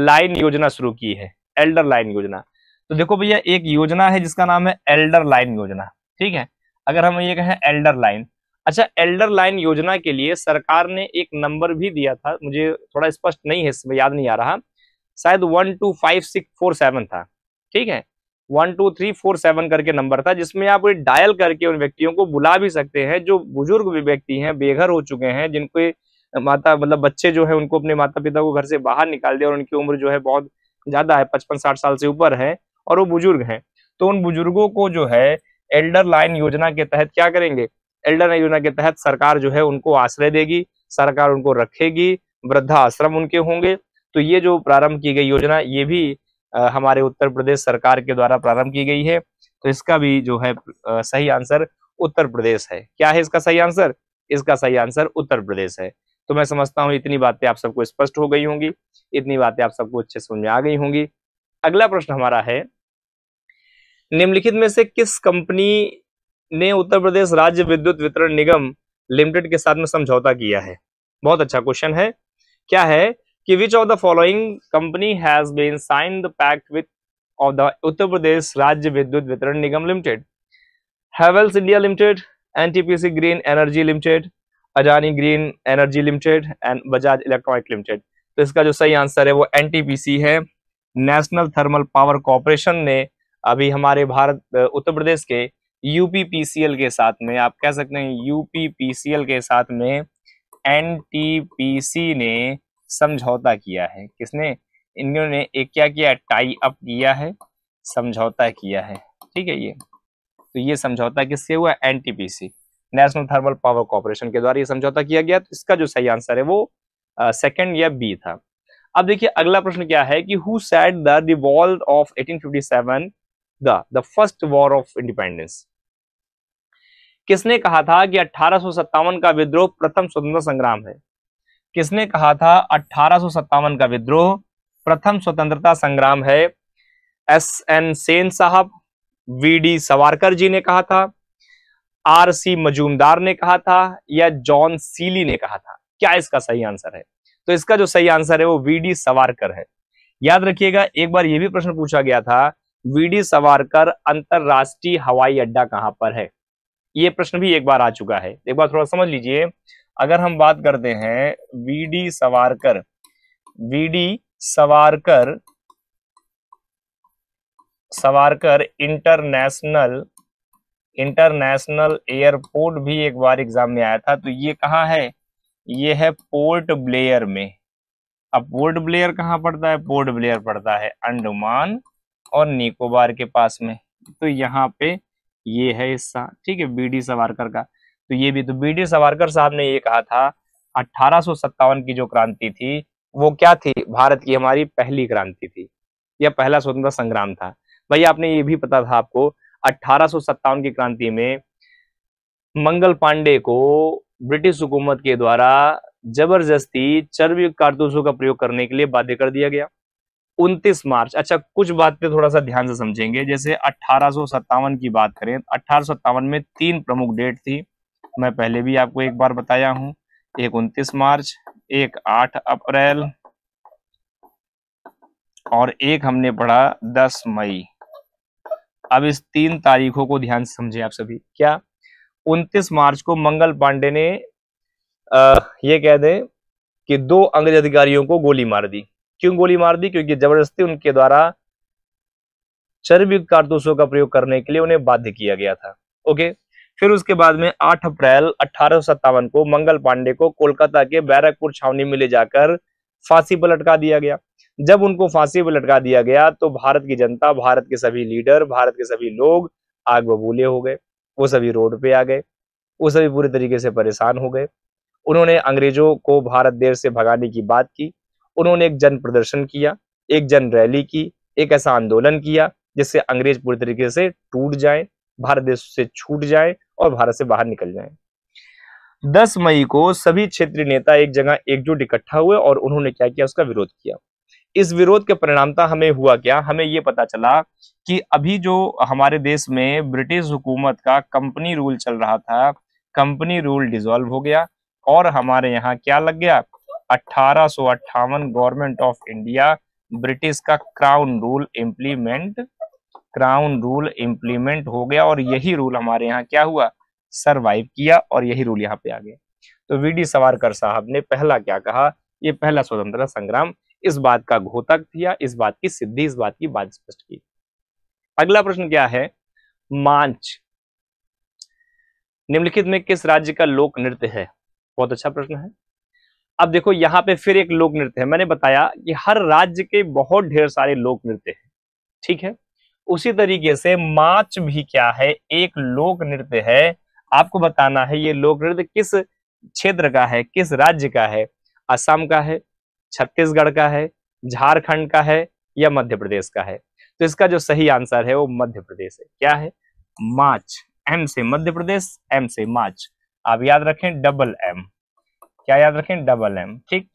A: लाइन योजना शुरू की है एल्डर लाइन योजना तो देखो भैया एक योजना है जिसका नाम है एल्डर लाइन योजना ठीक है अगर हम ये कहें एल्डर लाइन अच्छा एल्डर लाइन योजना के लिए सरकार ने एक नंबर भी दिया था मुझे थोड़ा स्पष्ट नहीं है इसमें याद नहीं आ रहा शायद one two five six four seven था ठीक है one two three four seven करके नंबर था जिसमें आप डायल करके उन व्यक्तियों को बुला भी सकते हैं जो बुजुर्ग व्यक्ति हैं बेघर हो चुके हैं जिनके माता मतलब बच्चे जो है उनको अपने माता पिता को घर से बाहर निकाल दिया और उनकी उम्र जो है बहुत ज्यादा है पचपन साठ साल से ऊपर है और वो बुजुर्ग हैं तो उन बुजुर्गों को जो है एल्डर लाइन योजना के तहत क्या करेंगे एल्डर लाइन योजना के तहत सरकार जो है उनको आश्रय देगी सरकार उनको रखेगी वृद्धा आश्रम उनके होंगे तो ये जो प्रारंभ की गई योजना ये भी हमारे उत्तर प्रदेश सरकार के द्वारा प्रारंभ की गई है तो इसका भी जो है सही आंसर उत्तर प्रदेश है क्या है इसका सही आंसर इसका सही आंसर उत्तर प्रदेश है तो मैं समझता हूँ इतनी बातें आप सबको स्पष्ट हो गई होंगी इतनी बातें आप सबको अच्छे समझ में आ गई होंगी अगला प्रश्न हमारा है निम्नलिखित में से किस कंपनी ने उत्तर प्रदेश राज्य विद्युत वितरण निगम लिमिटेड के साथ में समझौता किया है बहुत अच्छा क्वेश्चन है क्या है कि which of the following company has been sign the pact with of the Uttar Pradesh Rajya Vidyut Vitaran Nigam limited Havells India limited NTPC green energy limited Adani green energy limited and Bajaj electronic limited तो इसका जो सही आंसर है वो एनटीपीसी है नेशनल थर्मल पावर कॉरपोरेशन ने अभी हमारे भारत उत्तर प्रदेश के यूपीपीसीएल के साथ में आप कह सकते हैं यूपीपीसीएल के साथ में एनटीपीसी ने समझौता किया है किसने इन्होंने एक क्या किया टाई अप किया है समझौता किया है ठीक है ये तो ये समझौता किससे हुआ NTPC national thermal power corporation के द्वारा ये समझौता किया गया तो इसका जो सही आंसर है वो सेकंड या बी था अब देखिए अगला प्रश्न क्या है कि who set the revolve of 1857 the the first war of independence किसने कहा था कि अठारह का विद्रोह प्रथम स्वतंत्र संग्राम है किसने कहा था अठारह का विद्रोह प्रथम स्वतंत्रता संग्राम है एस एन सेन साहब वी डी सवारकर जी ने कहा था आर सी मजूमदार ने कहा था या जॉन सीली ने कहा था क्या इसका सही आंसर है तो इसका जो सही आंसर है वो वी डी सवारकर है याद रखिएगा एक बार ये भी प्रश्न पूछा गया था वी डी सवारकर अंतरराष्ट्रीय हवाई अड्डा कहां पर है ये प्रश्न भी एक बार आ चुका है एक बार थोड़ा समझ लीजिए अगर हम बात करते हैं VD Savarkar VD Savarkar Savarkar international international airport भी एक बार एग्जाम में आया था तो ये कहाँ है ये है पोर्ट ब्लेयर में अब पोर्ट ब्लेयर कहाँ पड़ता है पोर्ट ब्लेयर पड़ता है अंडमान और निकोबार के पास में तो यहाँ पे ये है हिस्सा ठीक है बीडी सवारकर का तो ये भी तो बी डी सवारकर साहब ने ये कहा था अठारह की जो क्रांति थी वो क्या थी भारत की हमारी पहली क्रांति थी यह पहला स्वतंत्रता संग्राम था भाई आपने ये भी पता था आपको अठारह की क्रांति में मंगल पांडे को ब्रिटिश हुकूमत के द्वारा जबरदस्ती चर्बी कारतूसों का प्रयोग करने के लिए बाध्य कर दिया गया 29 मार्च अच्छा कुछ बात पे थोड़ा सा ध्यान से समझेंगे जैसे अठारह की बात करें अठारह में तीन प्रमुख डेट थी मैं पहले भी आपको एक बार बताया हूं एक उनतीस मार्च एक आठ अप्रैल और एक हमने पढ़ा दस मई अब इस तीन तारीखों को ध्यान से समझे आप सभी क्या उनतीस मार्च को मंगल पांडे ने आ, ये कह दें कि दो अंग्रेज अधिकारियों को गोली मार दी क्यों गोली मार दी क्योंकि जबरदस्ती उनके द्वारा चर्बी कारतूसों का प्रयोग करने के लिए उन्हें बाध्य किया गया था ओके फिर उसके बाद में 8 अप्रैल अठारह को मंगल पांडे को कोलकाता के बैरकपुर छावनी में ले जाकर फांसी पर लटका दिया गया जब उनको फांसी पर लटका दिया गया तो भारत की जनता भारत के सभी लीडर भारत के सभी लोग आग बबूले हो गए वो सभी रोड पे आ गए वो सभी पूरी तरीके से परेशान हो गए उन्होंने अंग्रेजों को भारत देश से भगाने की बात की उन्होंने एक जन प्रदर्शन किया एक जन रैली की एक ऐसा आंदोलन किया जिससे अंग्रेज पूरी तरीके से टूट जाए भारत देश से छूट जाए और भारत से बाहर निकल जाए 10 मई को सभी क्षेत्रीय नेता एक जगह एकजुट इकट्ठा हुए और उन्होंने क्या किया उसका विरोध किया इस विरोध के परिणामता हमें हुआ क्या हमें ये पता चला कि अभी जो हमारे देश में ब्रिटिश हुकूमत का कंपनी रूल चल रहा था कंपनी रूल डिजॉल्व हो गया और हमारे यहाँ क्या लग गया अठारह गवर्नमेंट ऑफ इंडिया ब्रिटिश का crown rule implement crown rule implement हो गया और यही रूल हमारे यहाँ क्या हुआ सरवाइव किया और यही रूल यहाँ पे आ गया तो वी डी सवारकर साहब ने पहला क्या कहा ये पहला स्वतंत्रता संग्राम इस बात का घोतक दिया इस बात की सिद्धि इस बात की बात स्पष्ट की अगला प्रश्न क्या है मांच निम्नलिखित में किस राज्य का लोक नृत्य है बहुत अच्छा प्रश्न है अब देखो यहाँ पे फिर एक लोक नृत्य है मैंने बताया कि हर राज्य के बहुत ढेर सारे लोक नृत्य हैं ठीक है उसी तरीके से माच भी क्या है एक लोक नृत्य है आपको बताना है ये लोक नृत्य किस क्षेत्र का है किस राज्य का है असम का है छत्तीसगढ़ का है झारखंड का है या मध्य प्रदेश का है तो इसका जो सही आंसर है वो मध्य प्रदेश है क्या है माच एम से मध्य प्रदेश एम से माच आप याद रखें डबल एम क्या याद रखें डबल एम ठीक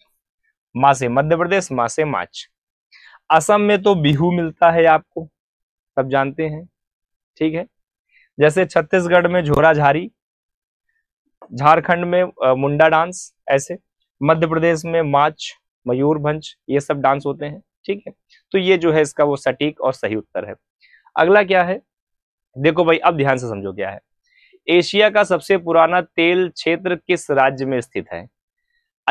A: माँ से मध्य प्रदेश माँ से माच असम में तो बिहू मिलता है आपको सब जानते हैं ठीक है जैसे छत्तीसगढ़ में झोरा झारी झारखंड में मुंडा डांस ऐसे मध्य प्रदेश में मयूर मयूरभंज ये सब डांस होते हैं ठीक है तो ये जो है इसका वो सटीक और सही उत्तर है अगला क्या है देखो भाई अब ध्यान से समझो क्या है एशिया का सबसे पुराना तेल क्षेत्र किस राज्य में स्थित है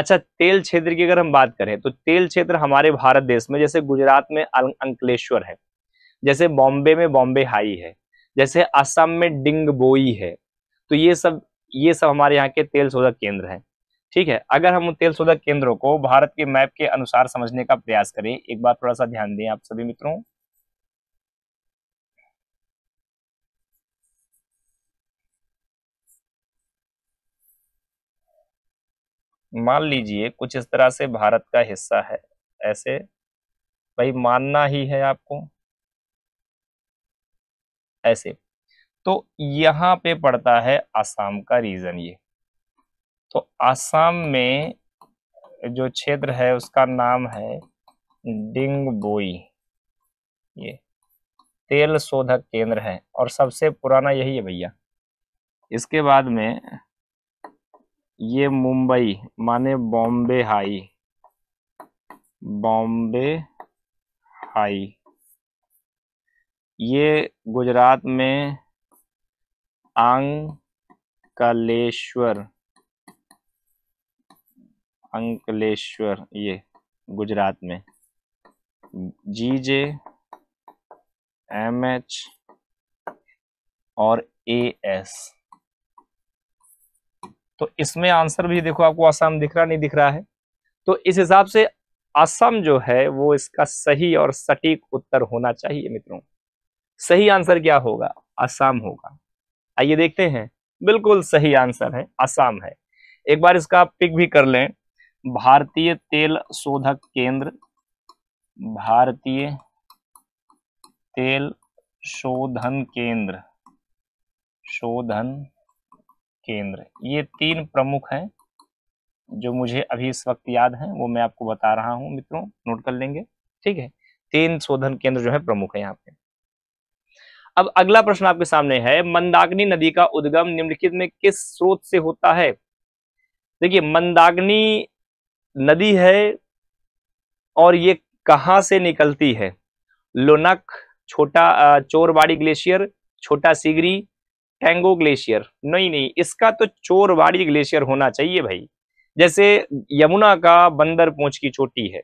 A: अच्छा तेल क्षेत्र की अगर हम बात करें तो तेल क्षेत्र हमारे भारत देश में जैसे गुजरात में अं-, अंकलेश्वर है जैसे बॉम्बे में बॉम्बे हाई है जैसे असम में डिंग बोई है तो ये सब ये सब हमारे यहाँ के तेल शोधक केंद्र हैं ठीक है अगर हम उन तेल शोधक केंद्रों को भारत के मैप के अनुसार समझने का प्रयास करें एक बार थोड़ा सा ध्यान दें आप सभी मित्रों मान लीजिए कुछ इस तरह से भारत का हिस्सा है ऐसे भाई मानना ही है आपको ऐसे तो यहाँ पे पड़ता है आसाम का रीजन ये तो आसाम में जो क्षेत्र है उसका नाम है डिंगबोई ये तेल शोधक केंद्र है और सबसे पुराना यही है भैया इसके बाद में ये मुंबई माने बॉम्बे हाई बॉम्बे हाई ये गुजरात में अंकलेश्वर अंकलेश्वर ये गुजरात में जी जे एम एच और ए एस तो इसमें आंसर भी देखो आपको असम दिख रहा नहीं दिख रहा है तो इस हिसाब से असम जो है वो इसका सही और सटीक उत्तर होना चाहिए मित्रों सही आंसर क्या होगा असम होगा आइए देखते हैं बिल्कुल सही आंसर है असम है एक बार इसका आप पिक भी कर लें भारतीय तेल शोधक केंद्र भारतीय तेल शोधन केंद्र शोधन केंद्र ये तीन प्रमुख हैं जो मुझे अभी इस वक्त याद हैं वो मैं आपको बता रहा हूं मित्रों नोट कर लेंगे ठीक है तीन शोधन केंद्र जो है प्रमुख है यहाँ पे अब अगला प्रश्न आपके सामने है मंदाग्नि नदी का उद्गम निम्नलिखित में किस स्रोत से होता है देखिए मंदाग्नि नदी है और ये कहाँ से निकलती है लोनक छोटा चोरवाड़ी ग्लेशियर छोटा सिगरी टेंगो ग्लेशियर नहीं नहीं इसका तो चोरवाड़ी ग्लेशियर होना चाहिए भाई जैसे यमुना का बंदर पोच की चोटी है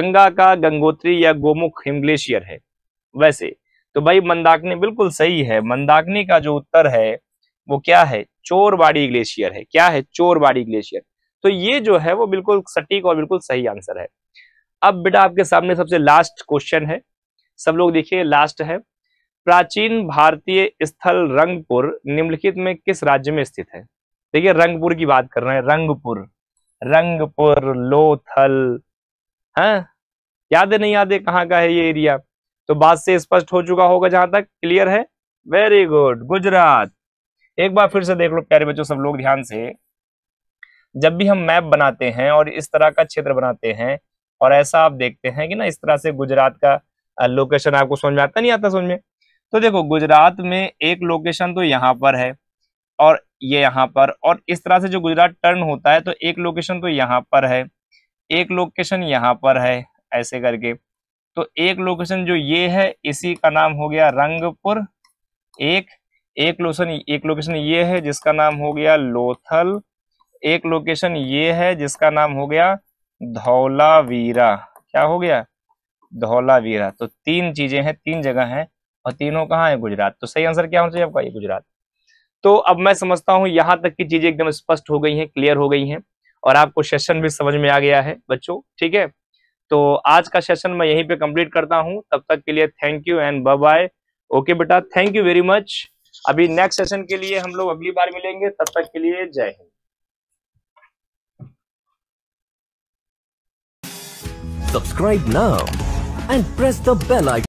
A: गंगा का गंगोत्री या गोमुख हिम ग्लेशियर है वैसे तो भाई मंदाकिनी बिल्कुल सही है मंदाकिनी का जो उत्तर है वो क्या है चोरबाड़ी ग्लेशियर है क्या है चोरबाड़ी ग्लेशियर तो ये जो है वो बिल्कुल सटीक और बिल्कुल सही आंसर है अब बेटा आपके सामने सबसे लास्ट क्वेश्चन है सब लोग देखिए लास्ट है प्राचीन भारतीय स्थल रंगपुर निम्नलिखित में किस राज्य में स्थित है देखिए रंगपुर की बात कर रहे हैं रंगपुर रंगपुर लोथल है हाँ? याद है नहीं याद है कहाँ का है ये एरिया तो बात से स्पष्ट हो चुका होगा जहां तक क्लियर है वेरी गुड गुजरात एक बार फिर से देख लो प्यारे बच्चों सब लोग ध्यान से जब भी हम मैप बनाते हैं और इस तरह का क्षेत्र बनाते हैं और ऐसा आप देखते हैं कि ना इस तरह से गुजरात का लोकेशन आपको समझ में आता नहीं आता समझ में तो देखो गुजरात में एक लोकेशन तो यहाँ पर है और ये यहाँ पर और इस तरह से जो गुजरात टर्न होता है तो एक लोकेशन तो यहाँ पर है एक लोकेशन यहाँ पर है ऐसे करके तो एक लोकेशन जो ये है इसी का नाम हो गया रंगपुर एक एक लोकेशन एक लोकेशन ये है जिसका नाम हो गया लोथल एक लोकेशन ये है जिसका नाम हो गया धौलावीरा क्या हो गया धौलावीरा तो तीन चीजें हैं तीन जगह हैं और तीनों कहाँ है गुजरात तो सही आंसर क्या होना चाहिए आपका ये गुजरात तो अब मैं समझता हूँ यहाँ तक की चीजें एकदम स्पष्ट हो गई हैं क्लियर हो गई हैं और आपको सेशन भी समझ में आ गया है बच्चों ठीक है तो आज का सेशन मैं यहीं पे कंप्लीट करता हूँ तब तक के लिए thank you and bye bye okay बेटा थैंक यू वेरी मच अभी नेक्स्ट सेशन के लिए हम लोग अगली बार मिलेंगे तब तक के लिए Jai Hind subscribe now and press the bell icon